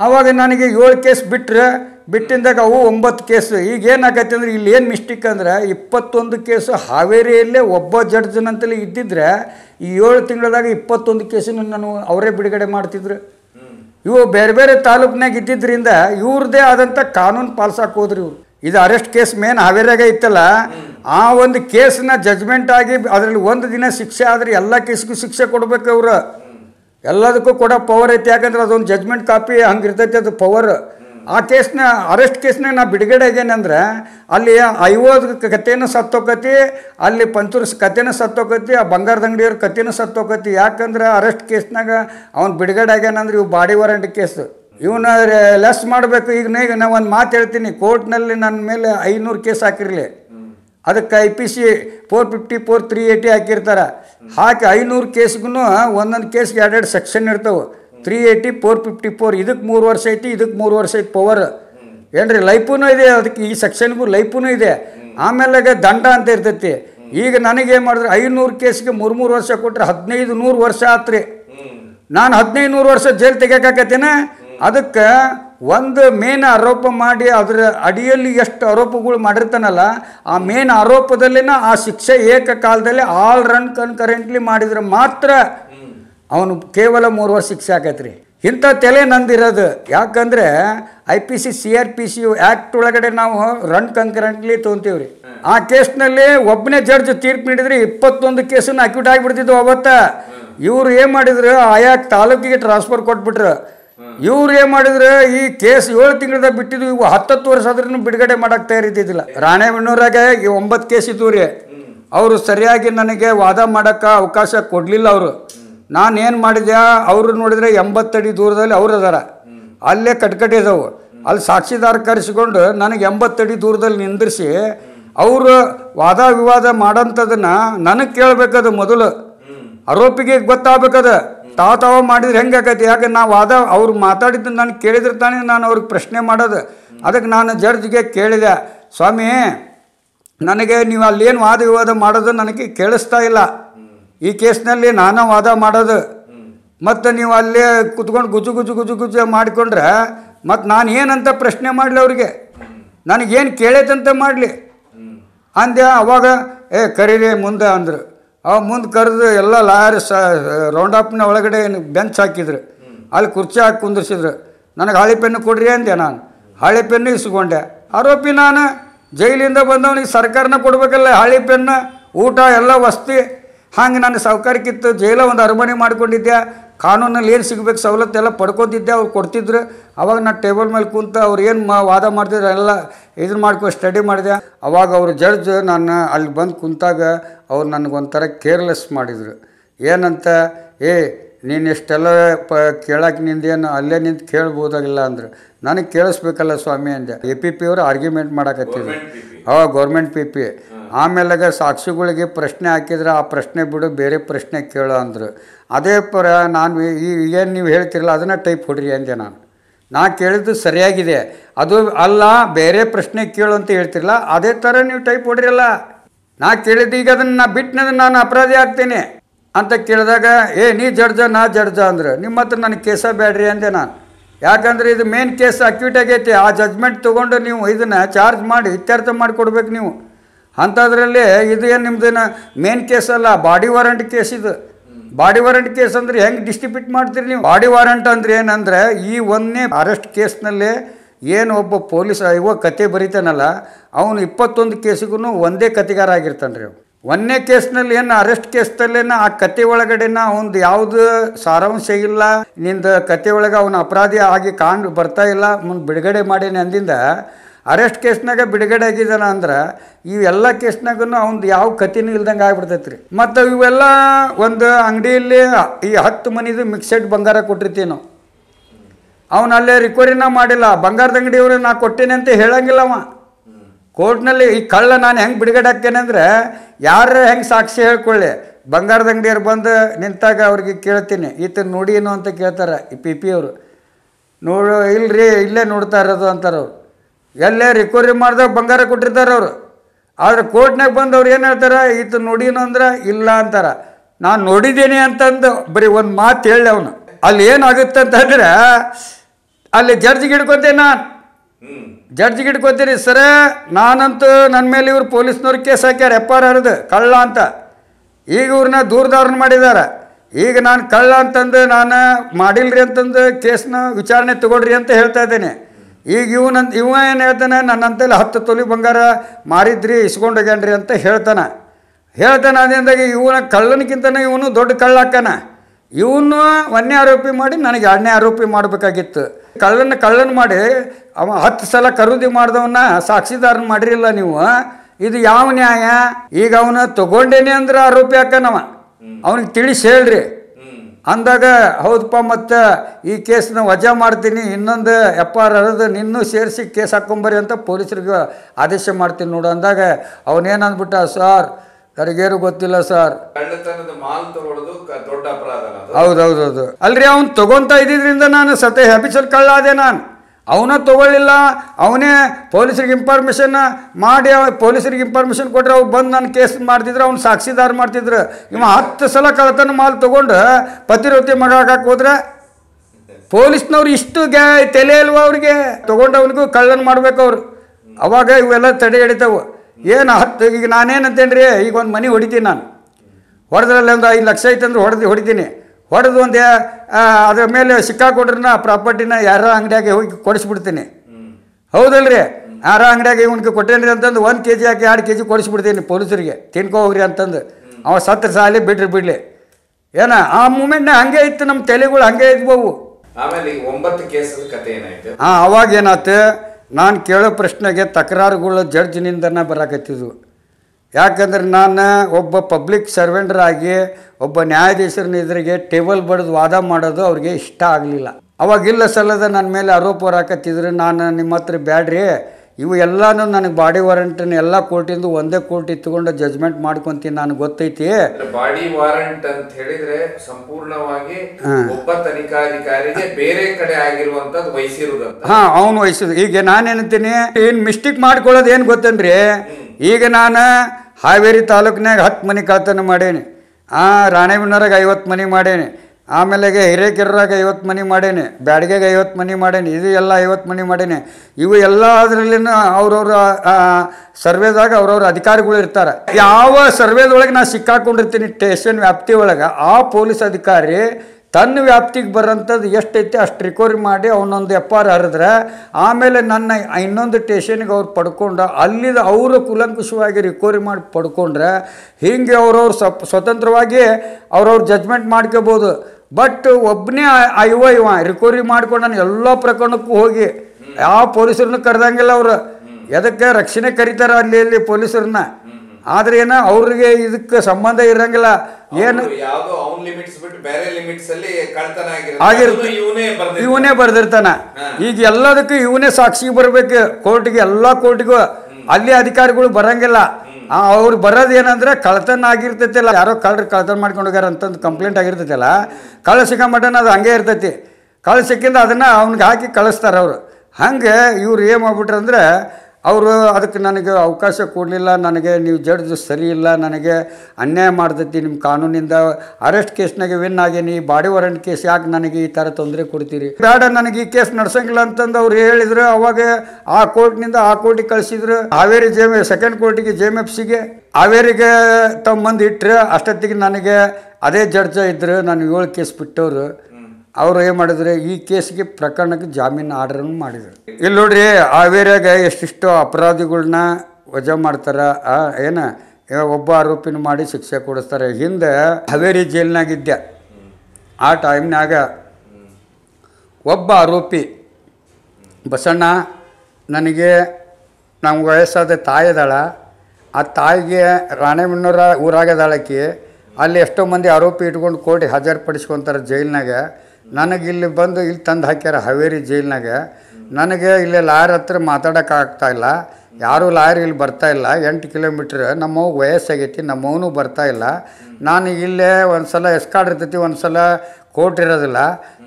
ಆವಾಗ ನನಗೆ ಏಳು ಕೇಸ್ ಬಿಟ್ಟರೆ ಬಿಟ್ಟಿದ್ದಾಗ ಅವು ಒಂಬತ್ತು ಕೇಸು ಈಗ ಏನಾಗತ್ತೆ ಅಂದರೆ ಇಲ್ಲಿ ಏನು ಮಿಸ್ಟೇಕ್ ಅಂದರೆ ಇಪ್ಪತ್ತೊಂದು ಕೇಸು ಹಾವೇರಿಯಲ್ಲೇ ಒಬ್ಬ ಜಡ್ಜ್ನಂತಲೇ ಇದ್ದಿದ್ರೆ ಈ ಏಳು ತಿಂಗಳದಾಗ ಇಪ್ಪತ್ತೊಂದು ಕೇಸನ್ನು ನಾನು ಅವರೇ ಬಿಡುಗಡೆ ಮಾಡ್ತಿದ್ರು ಇವು ಬೇರೆ ಬೇರೆ ತಾಲೂಕಿನಾಗ ಇದ್ದಿದ್ದರಿಂದ ಇವ್ರದ್ದೇ ಆದಂಥ ಕಾನೂನು ಪಾಲ್ಸಕ್ಕೆ ಹೋದ್ರಿ ಇದು ಅರೆಸ್ಟ್ ಕೇಸ್ ಮೇನ್ ಹಾವೇರಿಯಾಗ ಇತ್ತಲ್ಲ ಆ ಒಂದು ಕೇಸನ್ನ ಜಜ್ಮೆಂಟ್ ಆಗಿ ಅದರಲ್ಲಿ ಒಂದು ದಿನ ಶಿಕ್ಷೆ ಆದರೆ ಎಲ್ಲ ಕೇಸ್ಗೂ ಶಿಕ್ಷೆ ಕೊಡಬೇಕು ಅವರು ಎಲ್ಲದಕ್ಕೂ ಕೂಡ ಪವರ್ ಐತಿ ಯಾಕಂದ್ರೆ ಅದೊಂದು ಜಜ್ಮೆಂಟ್ ಕಾಪಿ ಹಂಗಿರ್ತೈತಿ ಅದು ಪವರ್ ಆ ಕೇಸ್ನ ಅರೆಸ್ಟ್ ಕೇಸ್ನಾಗ ನಾ ಬಿಡುಗಡೆ ಆಗೇನಂದ್ರೆ ಅಲ್ಲಿ ಐವೋದ್ ಕಥೆನೂ ಸತ್ತೋಕತಿ ಅಲ್ಲಿ ಪಂಚೂರ್ ಕಥೆನೂ ಸತ್ತೋಕತಿ ಆ ಬಂಗಾರದ ಅಂಗಡಿಯವ್ರ ಕಥೆನೂ ಸತ್ತೋಕತಿ ಯಾಕಂದ್ರೆ ಅರೆಸ್ಟ್ ಕೇಸ್ನಾಗ ಅವ್ನು ಬಿಡುಗಡೆ ಆಗ್ಯಾನಂದ್ರೆ ಇವು ಬಾಡಿ ವಾರೆಂಟ್ ಕೇಸು ಇವನಾದ್ರೆ ಲೆಸ್ ಮಾಡಬೇಕು ಈಗ ಈಗ ನಾವು ಒಂದು ಮಾತು ಹೇಳ್ತೀನಿ ಕೋರ್ಟ್ನಲ್ಲಿ ನನ್ನ ಮೇಲೆ ಐನೂರು ಕೇಸ್ ಹಾಕಿರಲಿ ಅದಕ್ಕೆ I P C four fifty four three eighty ಹಾಕಿರ್ತಾರೆ ಹಾಕಿ ಐನೂರು ಕೇಸ್ಗೂ ಒಂದೊಂದು ಕೇಸ್ಗೆ ಎರಡೆರಡು ಸೆಕ್ಷನ್ ಇರ್ತವೆ three eighty four fifty four ಇದಕ್ಕೆ ಮೂರು ವರ್ಷ ಐತಿ ಇದಕ್ಕೆ ಮೂರು ವರ್ಷ ಐತಿ ಪವರ್ ಏನ್ರಿ ಲೈಫೂ ಇದೆ ಅದಕ್ಕೆ ಈ ಸೆಕ್ಷನ್ಗೂ ಲೈಫೂ ಇದೆ ಆಮೇಲೆ ದಂಡ ಅಂತ ಇರ್ತೈತಿ ಈಗ ನನಗೇನು ಮಾಡಿದ್ರೆ ಐನೂರು ಕೇಸ್ಗೆ ಮೂರು ಮೂರು ವರ್ಷ ಕೊಟ್ಟರೆ ಹದಿನೈದು ನೂರು ವರ್ಷ ಆತ್ರಿ ನಾನು ಹದಿನೈದು ನೂರು ವರ್ಷ ಜೈಲು ತೆಗಿಯೋಕ್ಕಾಗತ್ತೇನೆ ಅದಕ್ಕೆ ಒಂದು ಮೇನ್ ಆರೋಪ ಮಾಡಿ ಅದರ ಅಡಿಯಲ್ಲಿ ಎಷ್ಟು ಆರೋಪಗಳು ಮಾಡಿರ್ತಾನಲ್ಲ ಆ ಮೇನ್ ಆರೋಪದಲ್ಲಿನ ಆ ಶಿಕ್ಷೆ ಏಕಕಾಲದಲ್ಲಿ ಆಲ್ ರನ್ ಕನ್ಕರೆಂಟ್ಲಿ ಮಾಡಿದ್ರೆ ಮಾತ್ರ ಅವನು ಕೇವಲ ಮೂರು ವರ್ಷ ಶಿಕ್ಷೆ ಆಕೈತೆ ರೀ ಇಂಥ ತಲೆ ನಂದಿರೋದು ಯಾಕಂದರೆ I P C C R P C act ಒಳಗಡೆ ನಾವು ರನ್ ಕನ್ಕರೆಂಟ್ಲಿ ತೊಗೊತೀವಿ ರೀ ಆ ಕೇಸ್ನಲ್ಲಿ ಒಬ್ಬನೇ ಜಡ್ಜ್ ತೀರ್ಪು ನೀಡಿದ್ರೆ ಇಪ್ಪತ್ತೊಂದು ಕೇಸನ್ನು ಅಕ್ಯೂಟ್ ಆಗಿಬಿಡ್ತಿದ್ವು ಅವತ್ತ ಇವರು ಏನು ಮಾಡಿದ್ರು ಆಯಾ ತಾಲೂಕಿಗೆ ಟ್ರಾನ್ಸ್ಫರ್ ಕೊಟ್ಬಿಟ್ರು ಇವ್ರು ಏನು ಮಾಡಿದ್ರೆ ಈ ಕೇಸ್ ಏಳು ತಿಂಗಳದಾಗ ಬಿಟ್ಟಿದ್ದು ಇವು ಹತ್ತತ್ತು ವರ್ಷ ಆದ್ರೂ ಬಿಡುಗಡೆ ಮಾಡಕ್ಕೆ ರಾಣೆ ರಾಣೆಬೆನ್ನೂರಾಗೆ ಈ ಒಂಬತ್ತು ಕೇಸ್ ಇದ್ದವು ರೀ ಅವರು ಸರಿಯಾಗಿ ನನಗೆ ವಾದ ಮಾಡೋಕ್ಕೆ ಅವಕಾಶ ಕೊಡಲಿಲ್ಲ ಅವರು ನಾನೇನು ಮಾಡಿದೆ ಅವರು ನೋಡಿದರೆ ಎಂಬತ್ತಡಿ ದೂರದಲ್ಲಿ ಅವ್ರು ಅದಾರ ಅಲ್ಲೇ ಕಟ್ಕಟಿ ಇದಾವೆ ಅಲ್ಲಿ ಸಾಕ್ಷಿದಾರ ಕರೆಸಿಕೊಂಡು ನನಗೆ ಎಂಬತ್ತಡಿ ದೂರದಲ್ಲಿ ನಿಂದಿರಿಸಿ ಅವರು ವಾದ ವಿವಾದ ಮಾಡೋಂಥದನ್ನು ನನಗೆ ಕೇಳಬೇಕದು ಮೊದಲು ಆರೋಪಿಗೆ ಗೊತ್ತಾಗಬೇಕದ ತಾವ ತಾವ ಮಾಡಿದ್ರೆ ಹೆಂಗಾಕೈತಿ ಯಾಕೆ ನಾವು ವಾದ ಅವ್ರು ಮಾತಾಡಿದ್ದು ನಾನು ಕೇಳಿದ್ರೆ ತಾನೇ ನಾನು ಅವ್ರಿಗೆ ಪ್ರಶ್ನೆ ಮಾಡೋದು ಅದಕ್ಕೆ ನಾನು ಜಡ್ಜ್ಗೆ ಕೇಳಿದೆ ಸ್ವಾಮಿ ನನಗೆ ನೀವು ಅಲ್ಲೇನು ವಾದ ವಿವಾದ ಮಾಡೋದು ನನಗೆ ಕೇಳಿಸ್ತಾ ಇಲ್ಲ ಈ ಕೇಸ್ನಲ್ಲಿ ನಾನು ವಾದ ಮಾಡೋದು ಮತ್ತು ನೀವು ಅಲ್ಲೇ ಕುತ್ಕೊಂಡು ಗುಜು ಗುಜು ಗುಜು ಗುಜು ಮಾಡಿಕೊಂಡ್ರೆ ಮತ್ತು ನಾನು ಏನಂತ ಪ್ರಶ್ನೆ ಮಾಡಲಿ ಅವ್ರಿಗೆ ನನಗೇನು ಕೇಳೈತಂತ ಮಾಡಲಿ ಅಂದೆ ಅವಾಗ ಏ ಕರೀರಿ ಮುಂದೆ ಅಂದರು ಅವ ಮುಂದೆ ಕರೆದು ಎಲ್ಲ ಲಾರಿ ಸ ರೌಂಡಪ್ನ ಒಳಗಡೆ ಬೆಂಚ್ ಹಾಕಿದ್ರು ಅಲ್ಲಿ ಕುರ್ಚಿ ಹಾಕಿ ಕುಂದ್ರಿಸಿದ್ರು ನನಗೆ ಹಳೆ ಪೆನ್ನು ಕೊಡ್ರಿ ಅಂದೆ ನಾನು ಹಳೆ ಪೆನ್ನು ಇಸ್ಕೊಂಡೆ ಆರೋಪಿ ನಾನು ಜೈಲಿಂದ ಬಂದವನಿಗೆ ಸರ್ಕಾರನ ಕೊಡಬೇಕಲ್ಲ ಹಳೆ ಪೆನ್ನು ಊಟ ಎಲ್ಲ ವಸ್ತಿ ಹಂಗೆ ನಾನು ಸಾವುಕಾರಕ್ಕಿತ್ತು ಜೈಲ ಒಂದು ಅರಮನೆ ಮಾಡಿಕೊಂಡಿದ್ದೆ ಕಾನೂನಲ್ಲಿ ಏನು ಸಿಗಬೇಕು ಎಲ್ಲ ಪಡ್ಕೊತಿದ್ದೆ ಅವ್ರು ಕೊಡ್ತಿದ್ರು ಅವಾಗ ನಾನು ಟೇಬಲ್ ಮೇಲೆ ಕುಂತು ಅವ್ರು ಏನು ಮಾ ವಾದ ಮಾಡ್ತಿದ್ರು ಎಲ್ಲ ಇದನ್ನ ಮಾಡ್ಕೊ ಸ್ಟಡಿ ಮಾಡಿದೆ ಅವಾಗ ಅವರು ಜಡ್ಜ್ ನಾನು ಅಲ್ಲಿ ಬಂದು ಕುಂತಾಗ ಅವ್ರು ನನಗೊಂಥರ ಕೇರ್ಲೆಸ್ ಮಾಡಿದರು ಏನಂತ ಏ ನೀನು ಇಷ್ಟೆಲ್ಲ ಪ ಕೇಳಕ್ಕೆ ನಿಂದೇನು ಅಲ್ಲೇ ನಿಂತು ಕೇಳ್ಬೋದಾಗಿಲ್ಲ ಅಂದ್ರೆ ನನಗೆ ಕೇಳಿಸ್ಬೇಕಲ್ಲ ಸ್ವಾಮಿ ಅಂದೆ ಎ ಪಿ ಪಿ ಅವರು ಆರ್ಗ್ಯುಮೆಂಟ್ ಮಾಡಕತ್ತಿದ್ರು ಅವಾಗ ಗೌರ್ಮೆಂಟ್ ಪಿ ಪಿ ಆಮೇಲೆಗೆ ಸಾಕ್ಷಿಗಳಿಗೆ ಪ್ರಶ್ನೆ ಹಾಕಿದ್ರೆ ಆ ಪ್ರಶ್ನೆ ಬಿಡು ಬೇರೆ ಪ್ರಶ್ನೆ ಕೇಳು ಅಂದರು ಅದೇ ಪರ ನಾನು ಈ ಏನು ನೀವು ಹೇಳ್ತಿರಲ್ಲ ಅದನ್ನು ಟೈಪ್ ಹೊಡ್ರಿ ಅಂದೆ ನಾನು ನಾ ಕೇಳಿದ್ದು ಸರಿಯಾಗಿದೆ ಅದು ಅಲ್ಲ ಬೇರೆ ಪ್ರಶ್ನೆ ಕೇಳು ಅಂತ ಹೇಳ್ತಿರಲ್ಲ ಅದೇ ಥರ ನೀವು ಟೈಪ್ ಅಲ್ಲ ನಾ ಕೇಳಿದ್ದು ಈಗ ಅದನ್ನು ನಾ ನಾನು ಅಪರಾಧಿ ಆಗ್ತೀನಿ ಅಂತ ಕೇಳಿದಾಗ ಏ ನೀ ಜಡ್ಜ ನಾ ಜಡ್ಜ ಅಂದ್ರೆ ನಿಮ್ಮ ಹತ್ರ ನನಗೆ ಕೇಸ ಬೇಡ್ರಿ ಅಂದೆ ನಾನು ಯಾಕಂದರೆ ಇದು ಮೇನ್ ಕೇಸ್ ಅಕ್ಯೂಟ್ ಆಗೈತಿ ಆ ಜಜ್ಮೆಂಟ್ ತೊಗೊಂಡು ನೀವು ಇದನ್ನು ಚಾರ್ಜ್ ಮಾಡಿ ಇತ್ಯರ್ಥ ಮಾಡಿಕೊಡ್ಬೇಕು ನೀವು ಅಂಥದ್ರಲ್ಲಿ ಇದು ಏನು ನಿಮ್ಮದೇನು ಮೇನ್ ಕೇಸ್ ಅಲ್ಲ ಬಾಡಿ ವಾರಂಟ್ ಕೇಸ್ ಇದು ಬಾಡಿ ವಾರಂಟ್ ಕೇಸ್ ಅಂದರೆ ಹೆಂಗೆ ಡಿಸ್ಟ್ರಿಬ್ಯೂಟ್ ಮಾಡ್ತೀರಿ ನೀವು ಬಾಡಿ ವಾರಂಟ್ ಅಂದರೆ ಏನಂದರೆ ಈ ಒಂದನೇ ಅರೆಸ್ಟ್ ಕೇಸ್ನಲ್ಲಿ ಏನು ಒಬ್ಬ ಪೊಲೀಸ್ ಇವಾಗ ಕತೆ ಬರೀತಾನಲ್ಲ ಅವನು ಇಪ್ಪತ್ತೊಂದು ಕೇಸಿಗೂ ಒಂದೇ ಕತೆಗಾರ ಆಗಿರ್ತಾನೆ ರೀ ಒಂದನೇ ಕೇಸ್ನಲ್ಲಿ ಏನು ಅರೆಸ್ಟ್ ಕೇಸ್ನಲ್ಲೇನ ಆ ಕತೆ ಒಳಗಡೆನ ಅವ್ನದು ಯಾವುದು ಸಾರಾಂಶ ಇಲ್ಲ ನಿಂದ ಕತೆ ಒಳಗೆ ಅವನ ಅಪರಾಧಿ ಆಗಿ ಕಾಣ್ ಬರ್ತಾ ಇಲ್ಲ ಬಿಡುಗಡೆ ಮಾಡೇನೆ ಅಂದಿಂದ ಅರೆಸ್ಟ್ ಕೇಸ್ನಾಗ ಬಿಡುಗಡೆ ಆಗಿದ್ದಾನ ಅಂದ್ರೆ ಇವೆಲ್ಲ ಕೇಸ್ನಾಗೂ ಅವ್ನು ಯಾವ ಕತಿನೂ ಇಲ್ದಂಗೆ ಆಗ್ಬಿಡ್ತೈತೆ ಮತ್ತು ಇವೆಲ್ಲ ಒಂದು ಅಂಗಡಿಯಲ್ಲಿ ಈ ಹತ್ತು ಮನಿದು ಮಿಕ್ಸೆಡ್ ಬಂಗಾರ ಕೊಟ್ಟಿರ್ತೀವಿ ನಾವು ಅವನು ಅಲ್ಲೇ ರಿಕವರಿನ ಮಾಡಿಲ್ಲ ಬಂಗಾರದ ಅಂಗಡಿಯವರು ನಾ ಕೊಟ್ಟೇನೆ ಅಂತ ಹೇಳಂಗಿಲ್ಲ ಅವ ಕೋರ್ಟ್ನಲ್ಲಿ ಈ ಕಳ್ಳ ನಾನು ಹೆಂಗೆ ಬಿಡುಗಡೆ ಹಾಕ್ತೇನೆ ಅಂದರೆ ಯಾರು ಹೆಂಗೆ ಸಾಕ್ಷಿ ಹೇಳ್ಕೊಳ್ಳಿ ಬಂಗಾರದ ಅಂಗಡಿಯವ್ರು ಬಂದು ನಿಂತಾಗ ಅವ್ರಿಗೆ ಕೇಳ್ತೀನಿ ಈತ ನೋಡಿನೋ ಅಂತ ಕೇಳ್ತಾರೆ ಈ ಪಿ ಪಿ ಅವರು ನೋಡು ಇಲ್ಲರಿ ಇಲ್ಲೇ ನೋಡ್ತಾ ಇರೋದು ಅಂತಾರವ್ರು ಎಲ್ಲೇ ರಿಕವರಿ ಮಾಡಿದಾಗ ಬಂಗಾರ ಕೊಟ್ಟಿರ್ತಾರೆ ಅವರು ಆದರೆ ಕೋರ್ಟ್ನಾಗ ಬಂದು ಅವ್ರು ಏನು ಹೇಳ್ತಾರೆ ಈತ ನೋಡಿನೋ ಅಂದ್ರೆ ಇಲ್ಲ ಅಂತಾರೆ ನಾನು ನೋಡಿದ್ದೀನಿ ಅಂತಂದು ಬರೀ ಒಂದು ಮಾತು ಹೇಳಿ ಅವನು ಅಲ್ಲಿ ಏನಾಗುತ್ತೆ ಅಂತಂದ್ರೆ ಅಲ್ಲಿ ಜಡ್ಜ್ಗೆ ಹಿಡ್ಕೊತೀನಿ ನಾನು ಜಡ್ಜ್ಗೆ ಹಿಡ್ಕೊತೀರಿ ಸರ ನಾನಂತೂ ನನ್ನ ಮೇಲೆ ಇವ್ರು ಪೊಲೀಸ್ನವ್ರು ಕೇಸ್ ಹಾಕ್ಯಾರ ಎಫ್ ಆರ್ ಆರ್ದು ಕಳ್ಳ ಅಂತ ಈಗ ಇವ್ರನ್ನ ದೂರದವ್ರನ್ನ ಮಾಡಿದ್ದಾರೆ ಈಗ ನಾನು ಕಳ್ಳ ಅಂತಂದು ನಾನು ಮಾಡಿಲ್ಲರಿ ಅಂತಂದು ಕೇಸ್ನ ವಿಚಾರಣೆ ತಗೊಳ್ರಿ ಅಂತ ಹೇಳ್ತಾ ಇದ್ದೀನಿ ಈಗ ಇವನ ಇವ ಏನು ಹೇಳ್ತಾನೆ ನನ್ನಂತಲ್ಲಿ ಹತ್ತು ತೊಲಿ ಬಂಗಾರ ಮಾರಿದ್ರಿ ಇಸ್ಕೊಂಡೋಗ್ಯಾನ್ರಿ ಅಂತ ಹೇಳ್ತಾನೆ ಹೇಳ್ತಾನೆ ಅದರಿಂದಾಗಿ ಇವನ ಕಳ್ಳನಕ್ಕಿಂತ ಇವನು ದೊಡ್ಡ ಕಳ್ಳಾಕನ ಇವನು ವನ್ಯ ಆರೋಪಿ ಮಾಡಿ ನನಗೆ ಎರಡನೇ ಆರೋಪಿ ಮಾಡಬೇಕಾಗಿತ್ತು ಕಳ್ಳನ ಕಳ್ಳನ ಮಾಡಿ ಅವ ಹತ್ತು ಸಲ ಖರೀದಿ ಮಾಡಿದವನ್ನ ಸಾಕ್ಷಿದಾರನ ಮಾಡಿರಲಿಲ್ಲ ನೀವು ಇದು ಯಾವ ನ್ಯಾಯ ಈಗ ಅವನ ತಗೊಂಡೇನೆ ಅಂದ್ರೆ ಆರೋಪಿ ಹಾಕನವ ಅವನಿಗೆ ತಿಳಿಸಿ ಹೇಳ್ರಿ ಅಂದಾಗ ಹೌದಪ್ಪ ಮತ್ತು ಈ ಕೇಸನ್ನ ವಜಾ ಮಾಡ್ತೀನಿ ಇನ್ನೊಂದು ಎಪ್ಪ ಆರ್ ನಿನ್ನೂ ಸೇರಿಸಿ ಕೇಸ್ ಹಾಕ್ಕೊಂಬರಿ ಅಂತ ಪೊಲೀಸರಿಗೆ ಆದೇಶ ಮಾಡ್ತೀನಿ ನೋಡು ಅಂದಾಗ ಅಂದ್ಬಿಟ್ಟ ಸರ್ ಕರಿಗೇರು ಗೊತ್ತಿಲ್ಲ ಸರ್ ಹೌದು ಅಲ್ರಿ ಅವ್ನು ತಗೊಂತ ಇದ್ರಿಂದ ನಾನು ಸತೆ ಹ್ಯಾಪಿಸಲ್ ಕಳ್ಳ ನಾನು ಅವನ ತೊಗೊಳ್ಳಿಲ್ಲ ಅವನೇ ಪೊಲೀಸರಿಗೆ ಇನ್ಫಾರ್ಮೇಷನ್ ಮಾಡಿ ಅವ ಪೊಲೀಸರಿಗೆ ಇನ್ಫಾರ್ಮೇಷನ್ ಕೊಟ್ಟರೆ ಅವ್ರು ಬಂದು ನಾನು ಕೇಸ್ ಮಾಡ್ತಿದ್ರು ಅವ್ನು ಸಾಕ್ಷಿದಾರ ಮಾಡ್ತಿದ್ರು ಇವ ಹತ್ತು ಸಲ ಕಳ್ತನ ಮಾಲ್ ತೊಗೊಂಡು ಪತಿರೋತಿ ಮಗ ಹೋದ್ರೆ ಪೊಲೀಸ್ನವ್ರು ಇಷ್ಟು ಗ್ಯಾ ತಲೆ ಇಲ್ವ ಅವ್ರಿಗೆ ತೊಗೊಂಡವನಿಗೂ ಕಳ್ಳನ ಮಾಡಬೇಕು ಅವರು ಅವಾಗ ಇವೆಲ್ಲ ತಡೆ ಹಿಡಿತಾವೆ ಏನು ಹತ್ತು ಈಗ ನಾನೇನು ರೀ ಈಗ ಒಂದು ಮನೆ ಹೊಡಿತೀನಿ ನಾನು ಹೊಡೆದ್ರಲ್ಲಿ ಒಂದು ಐದು ಲಕ್ಷ ಐತೆ ಅಂದ್ರೆ ಹೊಡೆದು ಹೊಡಿತೀನಿ ಹೊಡೆದು ಒಂದು ಅದ್ರ ಮೇಲೆ ಸಿಕ್ಕಾಕೊಡ್ರನ್ನ ಪ್ರಾಪರ್ಟಿನ ಯಾರ ಅಂಗಡಿಯಾಗೆ ಹೋಗಿ ಕೊಡಿಸ್ಬಿಡ್ತೀನಿ ಹೌದಲ್ರಿ ಯಾರ ಅಂಗಡಿಯಾಗೆ ಇವನಿಗೆ ಕೊಟ್ಟೇನ್ರಿ ಅಂತಂದು ಒಂದು ಕೆ ಜಿ ಹಾಕಿ ಎರಡು ಕೆ ಜಿ ಕೊಡಿಸ್ಬಿಡ್ತೀನಿ ಪೊಲೀಸರಿಗೆ ತಿನ್ಕೋ ಹೋಗ್ರಿ ಅಂತಂದು ಅವ ಸತ್ರ ಸಾಲಿ ಬಿಡ್ರಿ ಬಿಡ್ಲಿ ಏನ ಆ ಮೂಮೆಂಟ್ನ ಹಂಗೆ ಇತ್ತು ನಮ್ಮ ತಲೆಗಳು ಹಂಗೆ ಇದ್ಬೋವು ಆಮೇಲೆ ಹಾಂ ಅವಾಗ ಏನಾಯ್ತು ನಾನು ಕೇಳೋ ಪ್ರಶ್ನೆಗೆ ತಕರಾರುಗಳು ಜಡ್ಜ್ನಿಂದನೇ ಬರಾಕತ್ತಿದ್ವು ಯಾಕಂದ್ರೆ ನಾನು ಒಬ್ಬ ಪಬ್ಲಿಕ್ ಸರ್ವೆಂಟ್ರಾಗಿ ಒಬ್ಬ ನ್ಯಾಯಾಧೀಶರನ್ನ ಎದುರಿಗೆ ಟೇಬಲ್ ಬಡಿದು ವಾದ ಮಾಡೋದು ಅವ್ರಿಗೆ ಇಷ್ಟ ಆಗಲಿಲ್ಲ ಅವಾಗಿಲ್ಲ ಸಲ್ಲದ ನನ್ನ ಮೇಲೆ ಆರೋಪ ಹೊರಾಕತ್ತಿದ್ರು ನಾನು ನಿಮ್ಮ ಹತ್ರ ಬ್ಯಾಡ್ರಿ ಇವು ಎಲ್ಲಾನು ನನಗೆ ಬಾಡಿ ವಾರಂಟನ್ನು ಎಲ್ಲ ಕೋರ್ಟಿಂದು ಒಂದೇ ಕೋರ್ಟ್ ಇತ್ತುಕೊಂಡು ಜಜ್ಮೆಂಟ್ ಮಾಡ್ಕೊಂತೀನಿ ನನಗೆ ಗೊತ್ತೈತಿ ಬಾಡಿ ವಾರಂಟ್ ಅಂತ ಹೇಳಿದ್ರೆ ಸಂಪೂರ್ಣವಾಗಿ ಒಬ್ಬ ತನಿಖಾಧಿಕಾರಿಗೆ ಬೇರೆ ಕಡೆ ಆಗಿರುವಂತದ್ದು ವಹಿಸಿರುವುದು ಹಾ ಅವನು ವಹಿಸಿದ್ರು ಈಗ ನಾನೇನಂತೀನಿ ಏನು ಮಿಸ್ಟೇಕ್ ಮಾಡ್ಕೊಳ್ಳೋದು ಏನು ಗೊತ್ತೇನ್ರಿ ಈಗ ನಾನು ಹಾವೇರಿ ತಾಲೂಕಿನಾಗ ಹತ್ತು ಮನೆ ಕಳ್ತನ ಮಾಡೇನಿ ಆ ಐವತ್ತು ಮನೆ ಮಾಡೇನಿ ಆಮೇಲೆಗೆ ಹಿರೇಕೆರಾಗ ಐವತ್ತು ಮನೆ ಮಾಡೇನಿ ಬ್ಯಾಡ್ಗೆಗೆ ಐವತ್ತು ಮನೆ ಮಾಡೇನಿ ಇದು ಎಲ್ಲ ಐವತ್ತು ಮನೆ ಮಾಡೇನಿ ಇವು ಎಲ್ಲ ಅದರಲ್ಲಿನೂ ಅವ್ರವ್ರ ಸರ್ವೇದಾಗ ಅವ್ರವ್ರ ಅಧಿಕಾರಿಗಳು ಇರ್ತಾರೆ ಯಾವ ಸರ್ವೇದೊಳಗೆ ನಾನು ಸಿಕ್ಕಾಕೊಂಡಿರ್ತೀನಿ ಟೇಷನ್ ವ್ಯಾಪ್ತಿಯೊಳಗೆ ಆ ಪೊಲೀಸ್ ಅಧಿಕಾರಿ ತನ್ನ ವ್ಯಾಪ್ತಿಗೆ ಬರೋಂಥದ್ದು ಎಷ್ಟೈತೆ ಅಷ್ಟು ರಿಕವರಿ ಮಾಡಿ ಅವನೊಂದು ಆರ್ ಹರಿದ್ರೆ ಆಮೇಲೆ ನನ್ನ ಇನ್ನೊಂದು ಟೇಷನ್ಗೆ ಅವ್ರು ಪಡ್ಕೊಂಡು ಅಲ್ಲಿದ ಅವರು ಕುಲಂಕುಷವಾಗಿ ರಿಕವರಿ ಮಾಡಿ ಪಡ್ಕೊಂಡ್ರೆ ಹೀಗೆ ಅವ್ರವ್ರು ಸ್ವತಂತ್ರವಾಗಿ ಅವ್ರವ್ರು ಜಜ್ಮೆಂಟ್ ಮಾಡ್ಕೋಬೋದು ಬಟ್ ಒಬ್ಬನೇ ಅಯ್ಯವ ಇವ ರಿಕವರಿ ಮಾಡ್ಕೊಂಡು ನಾನು ಎಲ್ಲ ಪ್ರಕರಣಕ್ಕೂ ಹೋಗಿ ಯಾವ ಪೊಲೀಸರನ್ನು ಕರೆದಂಗಿಲ್ಲ ಅವರು ಎದಕ್ಕೆ ರಕ್ಷಣೆ ಕರೀತಾರೆ ಅಲ್ಲಿ ಅಲ್ಲಿ ಪೊಲೀಸರನ್ನ ಆದ್ರೆ ಏನ ಅವ್ರಿಗೆ ಇದಕ್ಕೆ ಸಂಬಂಧ ಇರಂಗಿಲ್ಲ ಏನು ಇವನೇ ಇವನೇ ಬರ್ದಿರ್ತಾನ ಈಗ ಎಲ್ಲದಕ್ಕೂ ಇವನೇ ಸಾಕ್ಷಿ ಬರಬೇಕು ಕೋರ್ಟ್ಗೆ ಎಲ್ಲ ಕೋರ್ಟ್ಗೂ ಅಲ್ಲಿ ಅಧಿಕಾರಿಗಳು ಬರಂಗಿಲ್ಲ ಅವ್ರು ಬರೋದು ಏನಂದ್ರೆ ಕಳ್ತನ ಅಲ್ಲ ಯಾರೋ ಕಳ್ರ ಕಳ್ತನ ಮಾಡ್ಕೊಂಡು ಹೋಗ್ಯಾರ ಅಂತಂದು ಕಂಪ್ಲೇಂಟ್ ಅಲ್ಲ ಕಳಸಿಕ ಮಟ್ಟನ ಅದು ಹಂಗೆ ಇರ್ತೈತಿ ಕಳ್ಳ ಸಿಕ್ಕಿಂದ ಅದನ್ನು ಅವ್ನಿಗೆ ಹಾಕಿ ಕಳಿಸ್ತಾರೆ ಅವರು ಹಂಗೆ ಇವ್ರು ಏನು ಮಾಡ್ಬಿಟ್ರಂದ್ರೆ ಅವರು ಅದಕ್ಕೆ ನನಗೆ ಅವಕಾಶ ಕೊಡಲಿಲ್ಲ ನನಗೆ ನೀವು ಜಡ್ಜ್ ಸರಿ ಇಲ್ಲ ನನಗೆ ಅನ್ಯಾಯ ಮಾಡ್ತೈತಿ ನಿಮ್ಮ ಕಾನೂನಿಂದ ಅರೆಸ್ಟ್ ಕೇಸ್ನಾಗೆ ವಿನ್ ಆಗೇನಿ ಬಾಡಿ ವಾರಂಟ್ ಕೇಸ್ ಯಾಕೆ ನನಗೆ ಈ ಥರ ತೊಂದರೆ ಕೊಡ್ತೀರಿ ಬೇಡ ನನಗೆ ಈ ಕೇಸ್ ನಡ್ಸಂಗಿಲ್ಲ ಅಂತಂದು ಅವ್ರು ಹೇಳಿದ್ರು ಅವಾಗ ಆ ಕೋರ್ಟ್ನಿಂದ ಆ ಕೋರ್ಟಿಗೆ ಕಳಿಸಿದ್ರು ಹಾವೇರಿ ಜೆ ಸೆಕೆಂಡ್ ಕೋರ್ಟಿಗೆ ಜೆ ಎಮ್ ಎಫ್ ಸಿಗೆ ಹಾವೇರಿಗೆ ಮಂದಿ ಇಟ್ಟರೆ ಅಷ್ಟೊತ್ತಿಗೆ ನನಗೆ ಅದೇ ಜಡ್ಜ ಇದ್ದರು ನಾನು ಏಳು ಕೇಸ್ ಬಿಟ್ಟವರು ಅವರು ಏನು ಮಾಡಿದ್ರೆ ಈ ಕೇಸಿಗೆ ಪ್ರಕರಣಕ್ಕೆ ಜಾಮೀನು ಆರ್ಡರನ್ನು ಮಾಡಿದರು ಇಲ್ಲಿ ನೋಡ್ರಿ ಹಾವೇರಿಯಾಗ ಎಷ್ಟಿಷ್ಟು ಅಪರಾಧಿಗಳನ್ನ ವಜಾ ಮಾಡ್ತಾರೆ ಏನು ಒಬ್ಬ ಆರೋಪಿನ ಮಾಡಿ ಶಿಕ್ಷೆ ಕೊಡಿಸ್ತಾರೆ ಹಿಂದೆ ಹಾವೇರಿ ಜೈಲಿನಾಗಿದ್ದೆ ಆ ಟೈಮ್ನಾಗ ಒಬ್ಬ ಆರೋಪಿ ಬಸಣ್ಣ ನನಗೆ ನಮ್ಗೆ ವಯಸ್ಸಾದ ತಾಯಿದಾಳ ಆ ತಾಯಿಗೆ ರಾಣೆಬೆನ್ನೂರ ಊರಾಗದಾಳಕ್ಕೆ ಅಲ್ಲಿ ಎಷ್ಟೋ ಮಂದಿ ಆರೋಪಿ ಇಟ್ಕೊಂಡು ಹಾಜರು ಹಾಜರುಪಡಿಸ್ಕೊತಾರೆ ಜೈಲಿನಾಗ ನನಗೆ ಇಲ್ಲಿ ಬಂದು ಇಲ್ಲಿ ತಂದು ಹಾಕ್ಯಾರ ಹಾವೇರಿ ಜೈಲ್ನಾಗ ನನಗೆ ಇಲ್ಲಿ ಲಾಯರ್ ಹತ್ರ ಇಲ್ಲ ಯಾರೂ ಲಾಯರ್ ಇಲ್ಲಿ ಬರ್ತಾಯಿಲ್ಲ ಎಂಟು ಕಿಲೋಮೀಟ್ರ್ ನಮ್ಮವ್ಗೆ ವಯಸ್ಸಾಗೈತಿ ನಮ್ಮವನು ಬರ್ತಾಯಿಲ್ಲ ನಾನು ಇಲ್ಲೇ ಒಂದು ಸಲ ಎಸ್ಕಾಡ್ ಇರ್ತೈತಿ ಒಂದು ಸಲ ಕೋರ್ಟ್ ಇರೋದಿಲ್ಲ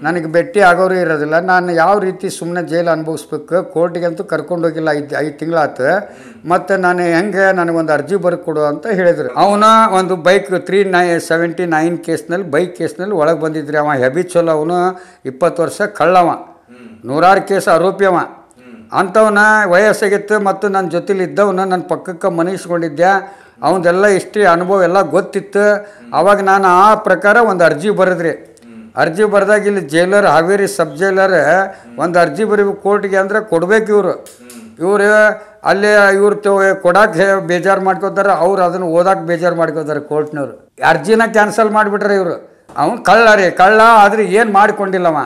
ನನಗೆ ಭೇಟಿ ಆಗೋರು ಇರೋದಿಲ್ಲ ನಾನು ಯಾವ ರೀತಿ ಸುಮ್ಮನೆ ಜೈಲು ಅನುಭವಿಸ್ಬೇಕು ಕೋರ್ಟಿಗಂತೂ ಕರ್ಕೊಂಡೋಗಿಲ್ಲ ಐದು ಐದು ತಿಂಗಳಾತು ಮತ್ತು ನಾನು ಹೆಂಗೆ ನನಗೊಂದು ಅರ್ಜಿ ಕೊಡು ಅಂತ ಹೇಳಿದರು ಅವನ ಒಂದು bike three nine seventy nine ಕೇಸ್ನಲ್ಲಿ ಬೈಕ್ ಕೇಸ್ನಲ್ಲಿ ಒಳಗೆ ಬಂದಿದ್ರಿ ಅವ ಹೆಬಿ ಹೆಬಿಚಲ್ ಅವನು ಇಪ್ಪತ್ತು ವರ್ಷ ಕಳ್ಳವ ನೂರಾರು ಕೇಸ್ ಆರೋಪಿ ಅವ ಅಂಥವನ್ನ ವಯಸ್ಸಾಗಿತ್ತು ಮತ್ತು ನನ್ನ ಜೊತೆಲಿ ಇದ್ದವನ್ನ ನನ್ನ ಪಕ್ಕಕ್ಕೆ ಮನಸ್ಕೊಂಡಿದ್ದೆ ಅವನದೆಲ್ಲ ಹಿಸ್ಟ್ರಿ ಅನುಭವ ಎಲ್ಲ ಗೊತ್ತಿತ್ತು ಅವಾಗ ನಾನು ಆ ಪ್ರಕಾರ ಒಂದು ಅರ್ಜಿ ಬರೆದ್ರಿ ಅರ್ಜಿ ಬರೆದಾಗ ಇಲ್ಲಿ ಜೈಲರ್ ಹಾವೇರಿ ಸಬ್ ಜೈಲರ್ ಒಂದು ಅರ್ಜಿ ಬರೀಬೇಕು ಕೋರ್ಟ್ಗೆ ಅಂದರೆ ಕೊಡ್ಬೇಕು ಇವರು ಇವರು ಅಲ್ಲಿ ಇವ್ರು ಕೊಡಕ್ಕೆ ಬೇಜಾರು ಮಾಡ್ಕೋತಾರೆ ಅವ್ರು ಅದನ್ನು ಓದಕ್ಕೆ ಬೇಜಾರು ಮಾಡ್ಕೋತಾರೆ ಕೋರ್ಟ್ನವರು ಅರ್ಜಿನ ಕ್ಯಾನ್ಸಲ್ ಮಾಡಿಬಿಟ್ರೆ ಇವರು ಅವನು ಕಳ್ಳ ರೀ ಕಳ್ಳ ಆದ್ರೆ ಏನು ಮಾಡ್ಕೊಂಡಿಲ್ಲವ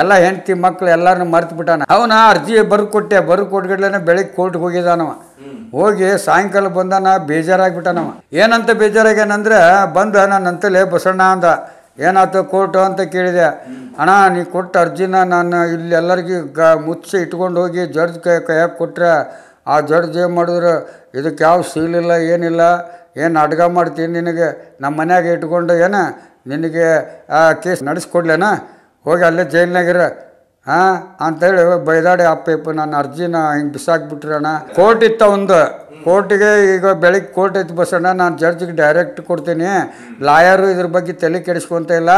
ಎಲ್ಲ ಹೆಂಡತಿ ಮಕ್ಕಳು ಎಲ್ಲರನ್ನು ಮರ್ತು ಬಿಟ್ಟಾನ ಅವನ ಅರ್ಜಿ ಬರ್ದು ಕೊಟ್ಟೆ ಬರ್ದು ಕೊಟ್ಗಡ್ಲೇನೆ ಬೆಳಿಗ್ಗೆ ಕೋರ್ಟ್ಗೆ ಹೋಗಿದ್ದಾನವ ಹೋಗಿ ಸಾಯಂಕಾಲ ಬಂದಾನ ಬೇಜಾರಾಗ್ಬಿಟ್ಟಾನವ ಏನಂತ ಬೇಜಾರಾಗ್ಯಾನಂದ್ರೆ ಬಂದ ನನ್ನ ಬಸಣ್ಣ ಅಂದ ಏನಾಯ್ತು ಕೋರ್ಟು ಅಂತ ಕೇಳಿದೆ ಅಣ್ಣ ನೀವು ಕೊಟ್ಟ ಅರ್ಜಿನ ನಾನು ಎಲ್ಲರಿಗೂ ಗ ಮುಚ್ಚಿ ಇಟ್ಕೊಂಡು ಹೋಗಿ ಜಡ್ಜ್ ಕೈ ಕೈಯಾಗ ಕೊಟ್ಟರೆ ಆ ಜಡ್ಜ್ ಏನು ಮಾಡಿದ್ರು ಇದಕ್ಕೆ ಯಾವ ಸೀಲಿಲ್ಲ ಏನಿಲ್ಲ ಏನು ಅಡ್ಗ ಮಾಡ್ತೀನಿ ನಿನಗೆ ನಮ್ಮ ಮನೆಯಾಗೆ ಇಟ್ಕೊಂಡು ಏನು ನಿನಗೆ ಆ ಕೇಸ್ ನಡೆಸ್ಕೊಡ್ಲೇನಾ ಹೋಗಿ ಅಲ್ಲೇ ಜೈಲಿನಾಗಿರ ಹಾಂ ಅಂತೇಳಿ ಬೈದಾಡಿ ಅಪ್ಪ ನನ್ನ ಅರ್ಜಿನ ಹಿಂಗೆ ಅಣ್ಣ ಕೋರ್ಟ್ ಇತ್ತ ಒಂದು ಕೋರ್ಟಿಗೆ ಈಗ ಬೆಳಿಗ್ಗೆ ಕೋರ್ಟ್ ಬಸ್ ಅಣ್ಣ ನಾನು ಜಡ್ಜಿಗೆ ಡೈರೆಕ್ಟ್ ಕೊಡ್ತೀನಿ ಲಾಯರು ಇದ್ರ ಬಗ್ಗೆ ತಲೆ ಕೆಡಿಸ್ಕೊಂತ ಇಲ್ಲ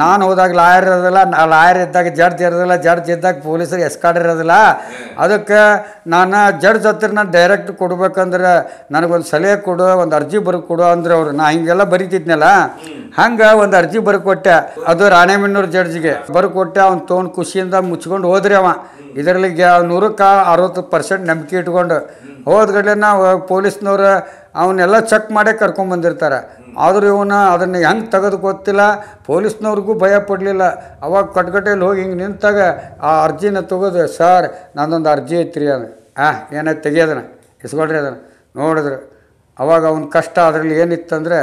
ನಾನು ಹೋದಾಗ ಲಾಯರ್ ಇರೋದಿಲ್ಲ ಲಾಯರ್ ಇದ್ದಾಗ ಜಡ್ಜ್ ಇರೋದಿಲ್ಲ ಜಡ್ಜ್ ಇದ್ದಾಗ ಪೊಲೀಸರು ಎಸ್ಕಾಡ್ ಇರೋದಿಲ್ಲ ಅದಕ್ಕೆ ನಾನು ಜಡ್ಜ್ ಹತ್ರ ನಾನು ಡೈರೆಕ್ಟ್ ಕೊಡ್ಬೇಕಂದ್ರೆ ನನಗೊಂದು ಸಲಹೆ ಕೊಡು ಒಂದು ಅರ್ಜಿ ಕೊಡು ಅಂದ್ರೆ ಅವರು ನಾ ಹಿಂಗೆಲ್ಲ ಬರೀತಿದ್ನಲ್ಲ ಹಂಗೆ ಒಂದು ಅರ್ಜಿ ಬರ್ಕೊಟ್ಟೆ ಅದು ರಾಣೆಬೆನ್ನೂರು ಜಡ್ಜ್ಗೆ ಬರ್ಕೊಟ್ಟೆ ಅವ್ನು ತೊಗೊಂಡು ಖುಷಿಯಿಂದ ಮುಚ್ಕೊಂಡು ಹೋದ್ರಿ ಅವ ಇದರಲ್ಲಿ ನೂರಕ್ಕೆ ಅರವತ್ತು ಪರ್ಸೆಂಟ್ ನಂಬಿಕೆ ಇಟ್ಕೊಂಡು ಹೋದ್ಗಡೆ ನಾವು ಪೊಲೀಸ್ನವ್ರು ಅವನ್ನೆಲ್ಲ ಚೆಕ್ ಮಾಡೇ ಕರ್ಕೊಂಡ್ಬಂದಿರ್ತಾರೆ ಆದರೂ ಇವನ ಅದನ್ನು ಹೆಂಗೆ ತೆಗೆದು ಗೊತ್ತಿಲ್ಲ ಪೊಲೀಸ್ನವ್ರಿಗೂ ಭಯ ಪಡಲಿಲ್ಲ ಅವಾಗ ಕಟ್ಕಟ್ಟೆಯಲ್ಲಿ ಹೋಗಿ ಹಿಂಗೆ ನಿಂತಾಗ ಆ ಅರ್ಜಿನ ತೆಗೆದು ಸರ್ ನಂದೊಂದು ಅರ್ಜಿ ಐತ್ರಿ ಅದು ಆ ಏನಾಯ್ತು ತೆಗಿಯೋದನ್ನ ಇಸ್ಕೊಳ್ರಿ ಅದನ್ನು ನೋಡಿದ್ರು ಅವಾಗ ಅವನ ಕಷ್ಟ ಅದರಲ್ಲಿ ಏನಿತ್ತಂದರೆ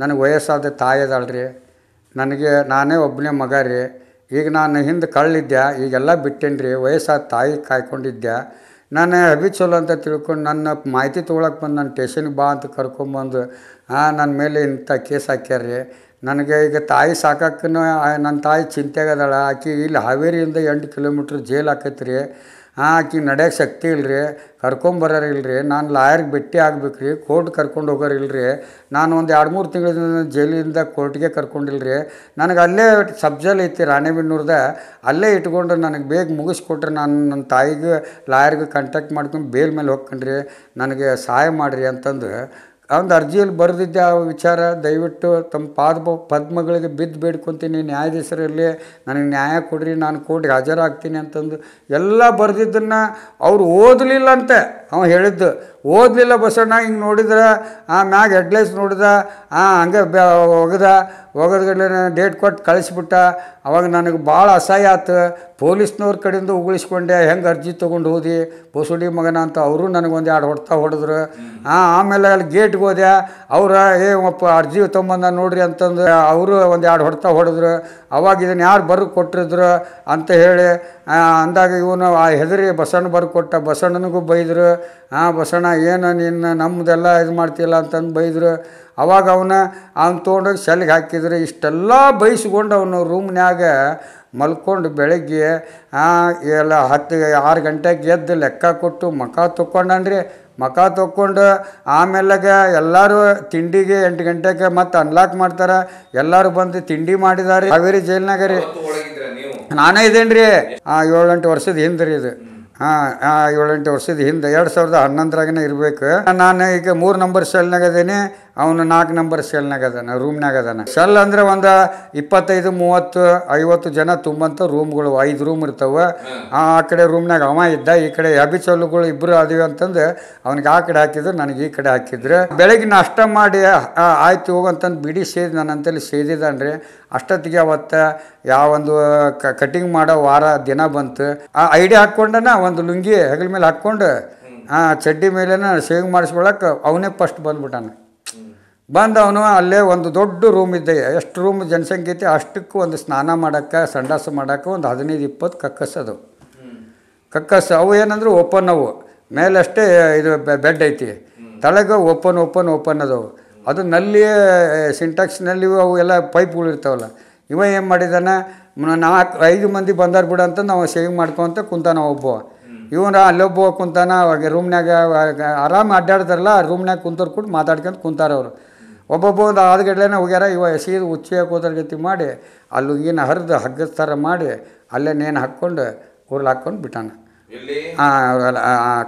ನನಗೆ ವಯಸ್ಸಾದ ತಾಯಿ ಅದಾಳ್ರಿ ನನಗೆ ನಾನೇ ಒಬ್ಬನೇ ಮಗ ರೀ ಈಗ ನಾನು ಹಿಂದೆ ಕಳ್ಳಿದ್ದೆ ಈಗೆಲ್ಲ ಬಿಟ್ಟೇನಿ ರೀ ವಯಸ್ಸಾದ ತಾಯಿ ಕಾಯ್ಕೊಂಡಿದ್ದೆ ನಾನು ಚಲೋ ಅಂತ ತಿಳ್ಕೊಂಡು ನನ್ನ ಮಾಹಿತಿ ತೊಗೊಳಕ್ಕೆ ಬಂದು ನನ್ನ ಟೇಷನ್ಗೆ ಬಾ ಅಂತ ಕರ್ಕೊಂಬಂದು ಹಾಂ ನನ್ನ ಮೇಲೆ ಇಂಥ ಕೇಸ್ ಹಾಕ್ಯಾರ್ರಿ ನನಗೆ ಈಗ ತಾಯಿ ಸಾಕಕ್ಕೂ ನನ್ನ ತಾಯಿ ಚಿಂತೆಗದಾಳೆ ಆಕೆ ಇಲ್ಲಿ ಹಾವೇರಿಯಿಂದ ಎಂಟು ಕಿಲೋಮೀಟ್ರ್ ಜೇಲ್ ಹಾಕೈತ್ರಿ ಹಾಂ ಆಕೆ ನಡೆಯೋಕ್ಕೆ ಶಕ್ತಿ ಇಲ್ಲರಿ ಕರ್ಕೊಂಬರೋರು ಇಲ್ಲರಿ ನಾನು ಲಾಯರ್ಗೆ ಭೇಟಿ ಆಗ್ಬೇಕು ರೀ ಕೋರ್ಟ್ ಕರ್ಕೊಂಡು ಹೋಗೋರು ಇಲ್ಲರಿ ನಾನು ಒಂದು ಎರಡು ಮೂರು ತಿಂಗಳಿಂದ ಜೈಲಿಂದ ಕೋರ್ಟ್ಗೆ ಕರ್ಕೊಂಡಿಲ್ರಿ ನನಗೆ ಅಲ್ಲೇ ಸಬ್ಜಲ್ ಐತಿ ರಾಣೆಬೆನ್ನೂರ್ದ ಅಲ್ಲೇ ಇಟ್ಕೊಂಡು ನನಗೆ ಬೇಗ ಮುಗಿಸ್ಕೊಟ್ರೆ ನಾನು ನನ್ನ ತಾಯಿಗೆ ಲಾಯರ್ಗೆ ಕಾಂಟ್ಯಾಕ್ಟ್ ಮಾಡ್ಕೊಂಡು ಬೇಲ್ ಮೇಲೆ ಹೋಗ್ಕೊಂಡ್ರಿ ನನಗೆ ಸಹಾಯ ಮಾಡಿರಿ ಅಂತಂದು ಒಂದು ಅರ್ಜಿಯಲ್ಲಿ ಬರೆದಿದ್ದೆ ಆ ವಿಚಾರ ದಯವಿಟ್ಟು ತಮ್ಮ ಪಾದ ಪದ್ಮಗಳಿಗೆ ಬಿದ್ದು ಬೇಡ್ಕೊತೀನಿ ನ್ಯಾಯಾಧೀಶರಲ್ಲಿ ನನಗೆ ನ್ಯಾಯ ಕೊಡ್ರಿ ನಾನು ಕೋರ್ಟ್ಗೆ ಹಾಜರಾಗ್ತೀನಿ ಅಂತಂದು ಎಲ್ಲ ಬರೆದಿದ್ದನ್ನು ಅವ್ರು ಓದಲಿಲ್ಲಂತೆ ಅವನು ಹೇಳಿದ್ದು ಓದಲಿಲ್ಲ ಬಸವಣ್ಣ ಹಿಂಗೆ ನೋಡಿದ್ರೆ ಆ ಮ್ಯಾಗ ಹೆಡ್ಲೈನ್ಸ್ ನೋಡಿದ ಆ ಹಂಗೆ ಒಗದ ಒಗದ್ಗಡೆ ಡೇಟ್ ಕೊಟ್ಟು ಕಳಿಸ್ಬಿಟ್ಟ ಅವಾಗ ನನಗೆ ಭಾಳ ಅಸಹ್ಯ ಆಯ್ತು ಪೊಲೀಸ್ನವ್ರ ಕಡೆಯಿಂದ ಉಗುಳಿಸ್ಕೊಂಡೆ ಹೆಂಗೆ ಅರ್ಜಿ ತೊಗೊಂಡು ಹೋದಿ ಬಸುಡಿ ಮಗನ ಅಂತ ಅವರು ನನಗೊಂದು ಎರಡು ಹೊಡ್ತಾ ಹೊಡೆದ್ರು ಆಮೇಲೆ ಅಲ್ಲಿ ಗೇಟ್ಗೆ ಹೋದೆ ಅವ್ರ ಏ ಒಪ್ಪ ಅರ್ಜಿ ತೊಂಬಂದ ನೋಡ್ರಿ ಅಂತಂದು ಅವರು ಒಂದು ಎರಡು ಹೊಡ್ತಾ ಹೊಡೆದ್ರು ಅವಾಗ ಇದನ್ನು ಯಾರು ಬರ್ ಕೊಟ್ಟಿದ್ರು ಅಂತ ಹೇಳಿ ಅಂದಾಗ ಇವನು ಆ ಹೆದರಿ ಬಸಣ್ಣ ಬರ್ ಕೊಟ್ಟ ಬಸಣ್ಣನಿಗೂ ಬೈದರು ಹಾಂ ಬಸಣ್ಣ ಏನು ನಿನ್ನ ನಮ್ಮದೆಲ್ಲ ಇದು ಮಾಡ್ತಿಲ್ಲ ಅಂತಂದು ಬೈದರು ಅವಾಗ ಅವನ ಅವನು ತೊಗೊಂಡೋಗಿ ಸೆಲ್ಗೆ ಹಾಕಿದ್ರು ಇಷ್ಟೆಲ್ಲ ಬೈಸ್ಕೊಂಡು ಅವನು ರೂಮ್ನಾಗ ಮಲ್ಕೊಂಡು ಬೆಳಗ್ಗೆ ಎಲ್ಲ ಹತ್ತು ಆರು ಗಂಟೆಗೆ ಎದ್ದು ಲೆಕ್ಕ ಕೊಟ್ಟು ಮಖ ತೊಗೊಂಡನ್ರಿ ಮಖ ತೊಕ್ಕೊಂಡು ಆಮೇಲೆಗೆ ಎಲ್ಲರೂ ತಿಂಡಿಗೆ ಎಂಟು ಗಂಟೆಗೆ ಮತ್ತೆ ಅನ್ಲಾಕ್ ಮಾಡ್ತಾರೆ ಎಲ್ಲರೂ ಬಂದು ತಿಂಡಿ ಮಾಡಿದಾರೆ ಹಾವೇರಿ ಜೈಲ್ನಾಗ ರೀ ನಾನೇ ಇದೇನು ರೀ ಏಳೆಂಟು ವರ್ಷದ ಹಿಂದೆ ರೀ ಇದು ಹಾಂ ಏಳೆಂಟು ವರ್ಷದ ಹಿಂದೆ ಎರಡು ಸಾವಿರದ ಹನ್ನೊಂದರಾಗನೇ ಇರಬೇಕು ನಾನು ಈಗ ಮೂರು ನಂಬರ್ ಸೆಲ್ನಾಗ ಇದ್ದೀನಿ ಅವನು ನಾಲ್ಕು ನಂಬರ್ ಸೆಲ್ನಾಗ ಅದಾನ ರೂಮ್ನಾಗ ಅದಾನ ಸೆಲ್ ಅಂದ್ರೆ ಒಂದು ಇಪ್ಪತ್ತೈದು ಮೂವತ್ತು ಐವತ್ತು ಜನ ತುಂಬಂತ ರೂಮ್ಗಳು ಐದು ರೂಮ್ ಇರ್ತಾವೆ ಆ ಕಡೆ ರೂಮ್ನಾಗ ಅವ ಇದ್ದ ಈ ಕಡೆ ಅಭಿಚಲ್ಗಳು ಇಬ್ಬರು ಅದೀವಿ ಅಂತಂದು ಅವ್ನಿಗೆ ಆ ಕಡೆ ಹಾಕಿದ್ರು ನನಗೆ ಈ ಕಡೆ ಹಾಕಿದ್ರು ಬೆಳಗ್ಗೆ ನಾಷ್ಟ ಮಾಡಿ ಆಯ್ತು ಹೋಗಂತಂದು ಬಿಡಿ ಸೇದಿ ಅಂತೇಳಿ ಸೇದಿದ್ದಾನೆ ರೀ ಅಷ್ಟೊತ್ತಿಗೆ ಅವತ್ತು ಯಾವೊಂದು ಕಟಿಂಗ್ ಮಾಡೋ ವಾರ ದಿನ ಬಂತು ಆ ಐಡಿಯಾ ಹಾಕ್ಕೊಂಡನ ಒಂದು ಲುಂಗಿ ಹೆಗಲ ಮೇಲೆ ಹಾಕ್ಕೊಂಡು ಹಾಂ ಚಡ್ಡಿ ಮೇಲೇನ ಸೇವಿಂಗ್ ಮಾಡಿಸ್ಕೊಳಕ್ಕೆ ಅವನೇ ಫಸ್ಟ್ ಬಂದ್ಬಿಟ್ಟಾನೆ ಬಂದವನು ಅಲ್ಲೇ ಒಂದು ದೊಡ್ಡ ರೂಮ್ ಇದ್ದ ಎಷ್ಟು ರೂಮ್ ಜನಸಂಖ್ಯೆ ಐತಿ ಅಷ್ಟಕ್ಕೂ ಒಂದು ಸ್ನಾನ ಮಾಡೋಕ್ಕೆ ಸಂಡಾಸ ಮಾಡೋಕ್ಕೆ ಒಂದು ಹದಿನೈದು ಇಪ್ಪತ್ತು ಅದು ಕಕ್ಕಸ್ ಅವು ಏನಂದ್ರೆ ಓಪನ್ ಅವು ಮೇಲಷ್ಟೇ ಇದು ಬೆಡ್ ಐತಿ ತಳಗೆ ಓಪನ್ ಓಪನ್ ಓಪನ್ ಅದವು ಅದು ನಲ್ಲಿ ಸಿಂಟೆಕ್ಸ್ನಲ್ಲಿ ಅವು ಎಲ್ಲ ಪೈಪ್ಗಳು ಇರ್ತಾವಲ್ಲ ಇವ ಏನು ಮಾಡಿದಾನೆ ನಾಲ್ಕು ಐದು ಮಂದಿ ಬಂದಾರ ಬಿಡ ಅಂತ ನಾವು ಸೇವಿಂಗ್ ಮಾಡ್ಕೊಂತ ಕುಂತಾನ ಒಬ್ಬ ಇವನ ಅಲ್ಲೊಬ್ಬ ಕುಂತಾನ ಅವಾಗ ರೂಮ್ನಾಗ ಆರಾಮ ಅಡ್ಡಾಡ್ತಾರಲ್ಲ ರೂಮ್ನಾಗ ಕುಂತರ್ಕೊಟ್ಟು ಕೂಡ ಮಾತಾಡ್ಕೊಂಡು ಕುಂತಾರವರು ಒಂದು ಆದ್ಗಡ್ಲೆನೇ ಹೋಗ್ಯಾರ ಇವ ಸೀದ ಉಚ್ಚಿಯ ಗತಿ ಮಾಡಿ ಅಲ್ಲಿ ಏನು ಹರಿದು ಹಗ್ಗದ ಥರ ಮಾಡಿ ಅಲ್ಲೇ ನೇನು ಹಾಕ್ಕೊಂಡು ಉರ್ಲು ಹಾಕ್ಕೊಂಡು ಬಿಟ್ಟಾನ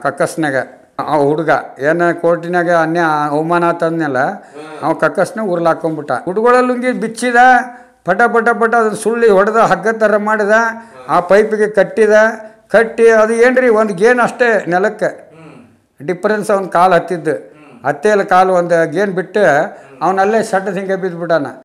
ಕಕ್ಕಸ್ನಾಗ ಆ ಹುಡುಗ ಏನು ಕೋರ್ಟಿನಾಗ ಅನ್ಯ ಅವಮಾನ ಆತಂದ್ನೆಲ್ಲ ಅವ ಕಕ್ಕಸ್ನಾಗ ಉರ್ಲು ಹಾಕೊಂಡ್ಬಿಟ್ಟ ಹುಡುಗಳ ಲುಂಗಿ ಬಿಚ್ಚಿದ ಪಟ ಪಟ ಪಟ ಅದನ್ನು ಸುಳ್ಳಿ ಹೊಡೆದ ಹಗ್ಗ ಥರ ಮಾಡಿದ ಆ ಪೈಪಿಗೆ ಕಟ್ಟಿದ ಕಟ್ಟಿ ಅದು ಏನು ರೀ ಒಂದು ಗೇನ್ ಅಷ್ಟೇ ನೆಲಕ್ಕೆ ಡಿಫ್ರೆನ್ಸ್ ಒಂದು ಕಾಲು ಹತ್ತಿದ್ದು ಹತ್ತೆಯಲ್ಲಿ ಕಾಲು ಒಂದು ಗೇನ್ ಬಿಟ್ಟು ಅವನಲ್ಲೇ ಸಡ್ಡ ಹಿಂಗೆ ಬಿದ್ದುಬಿಟ್ಟಾನ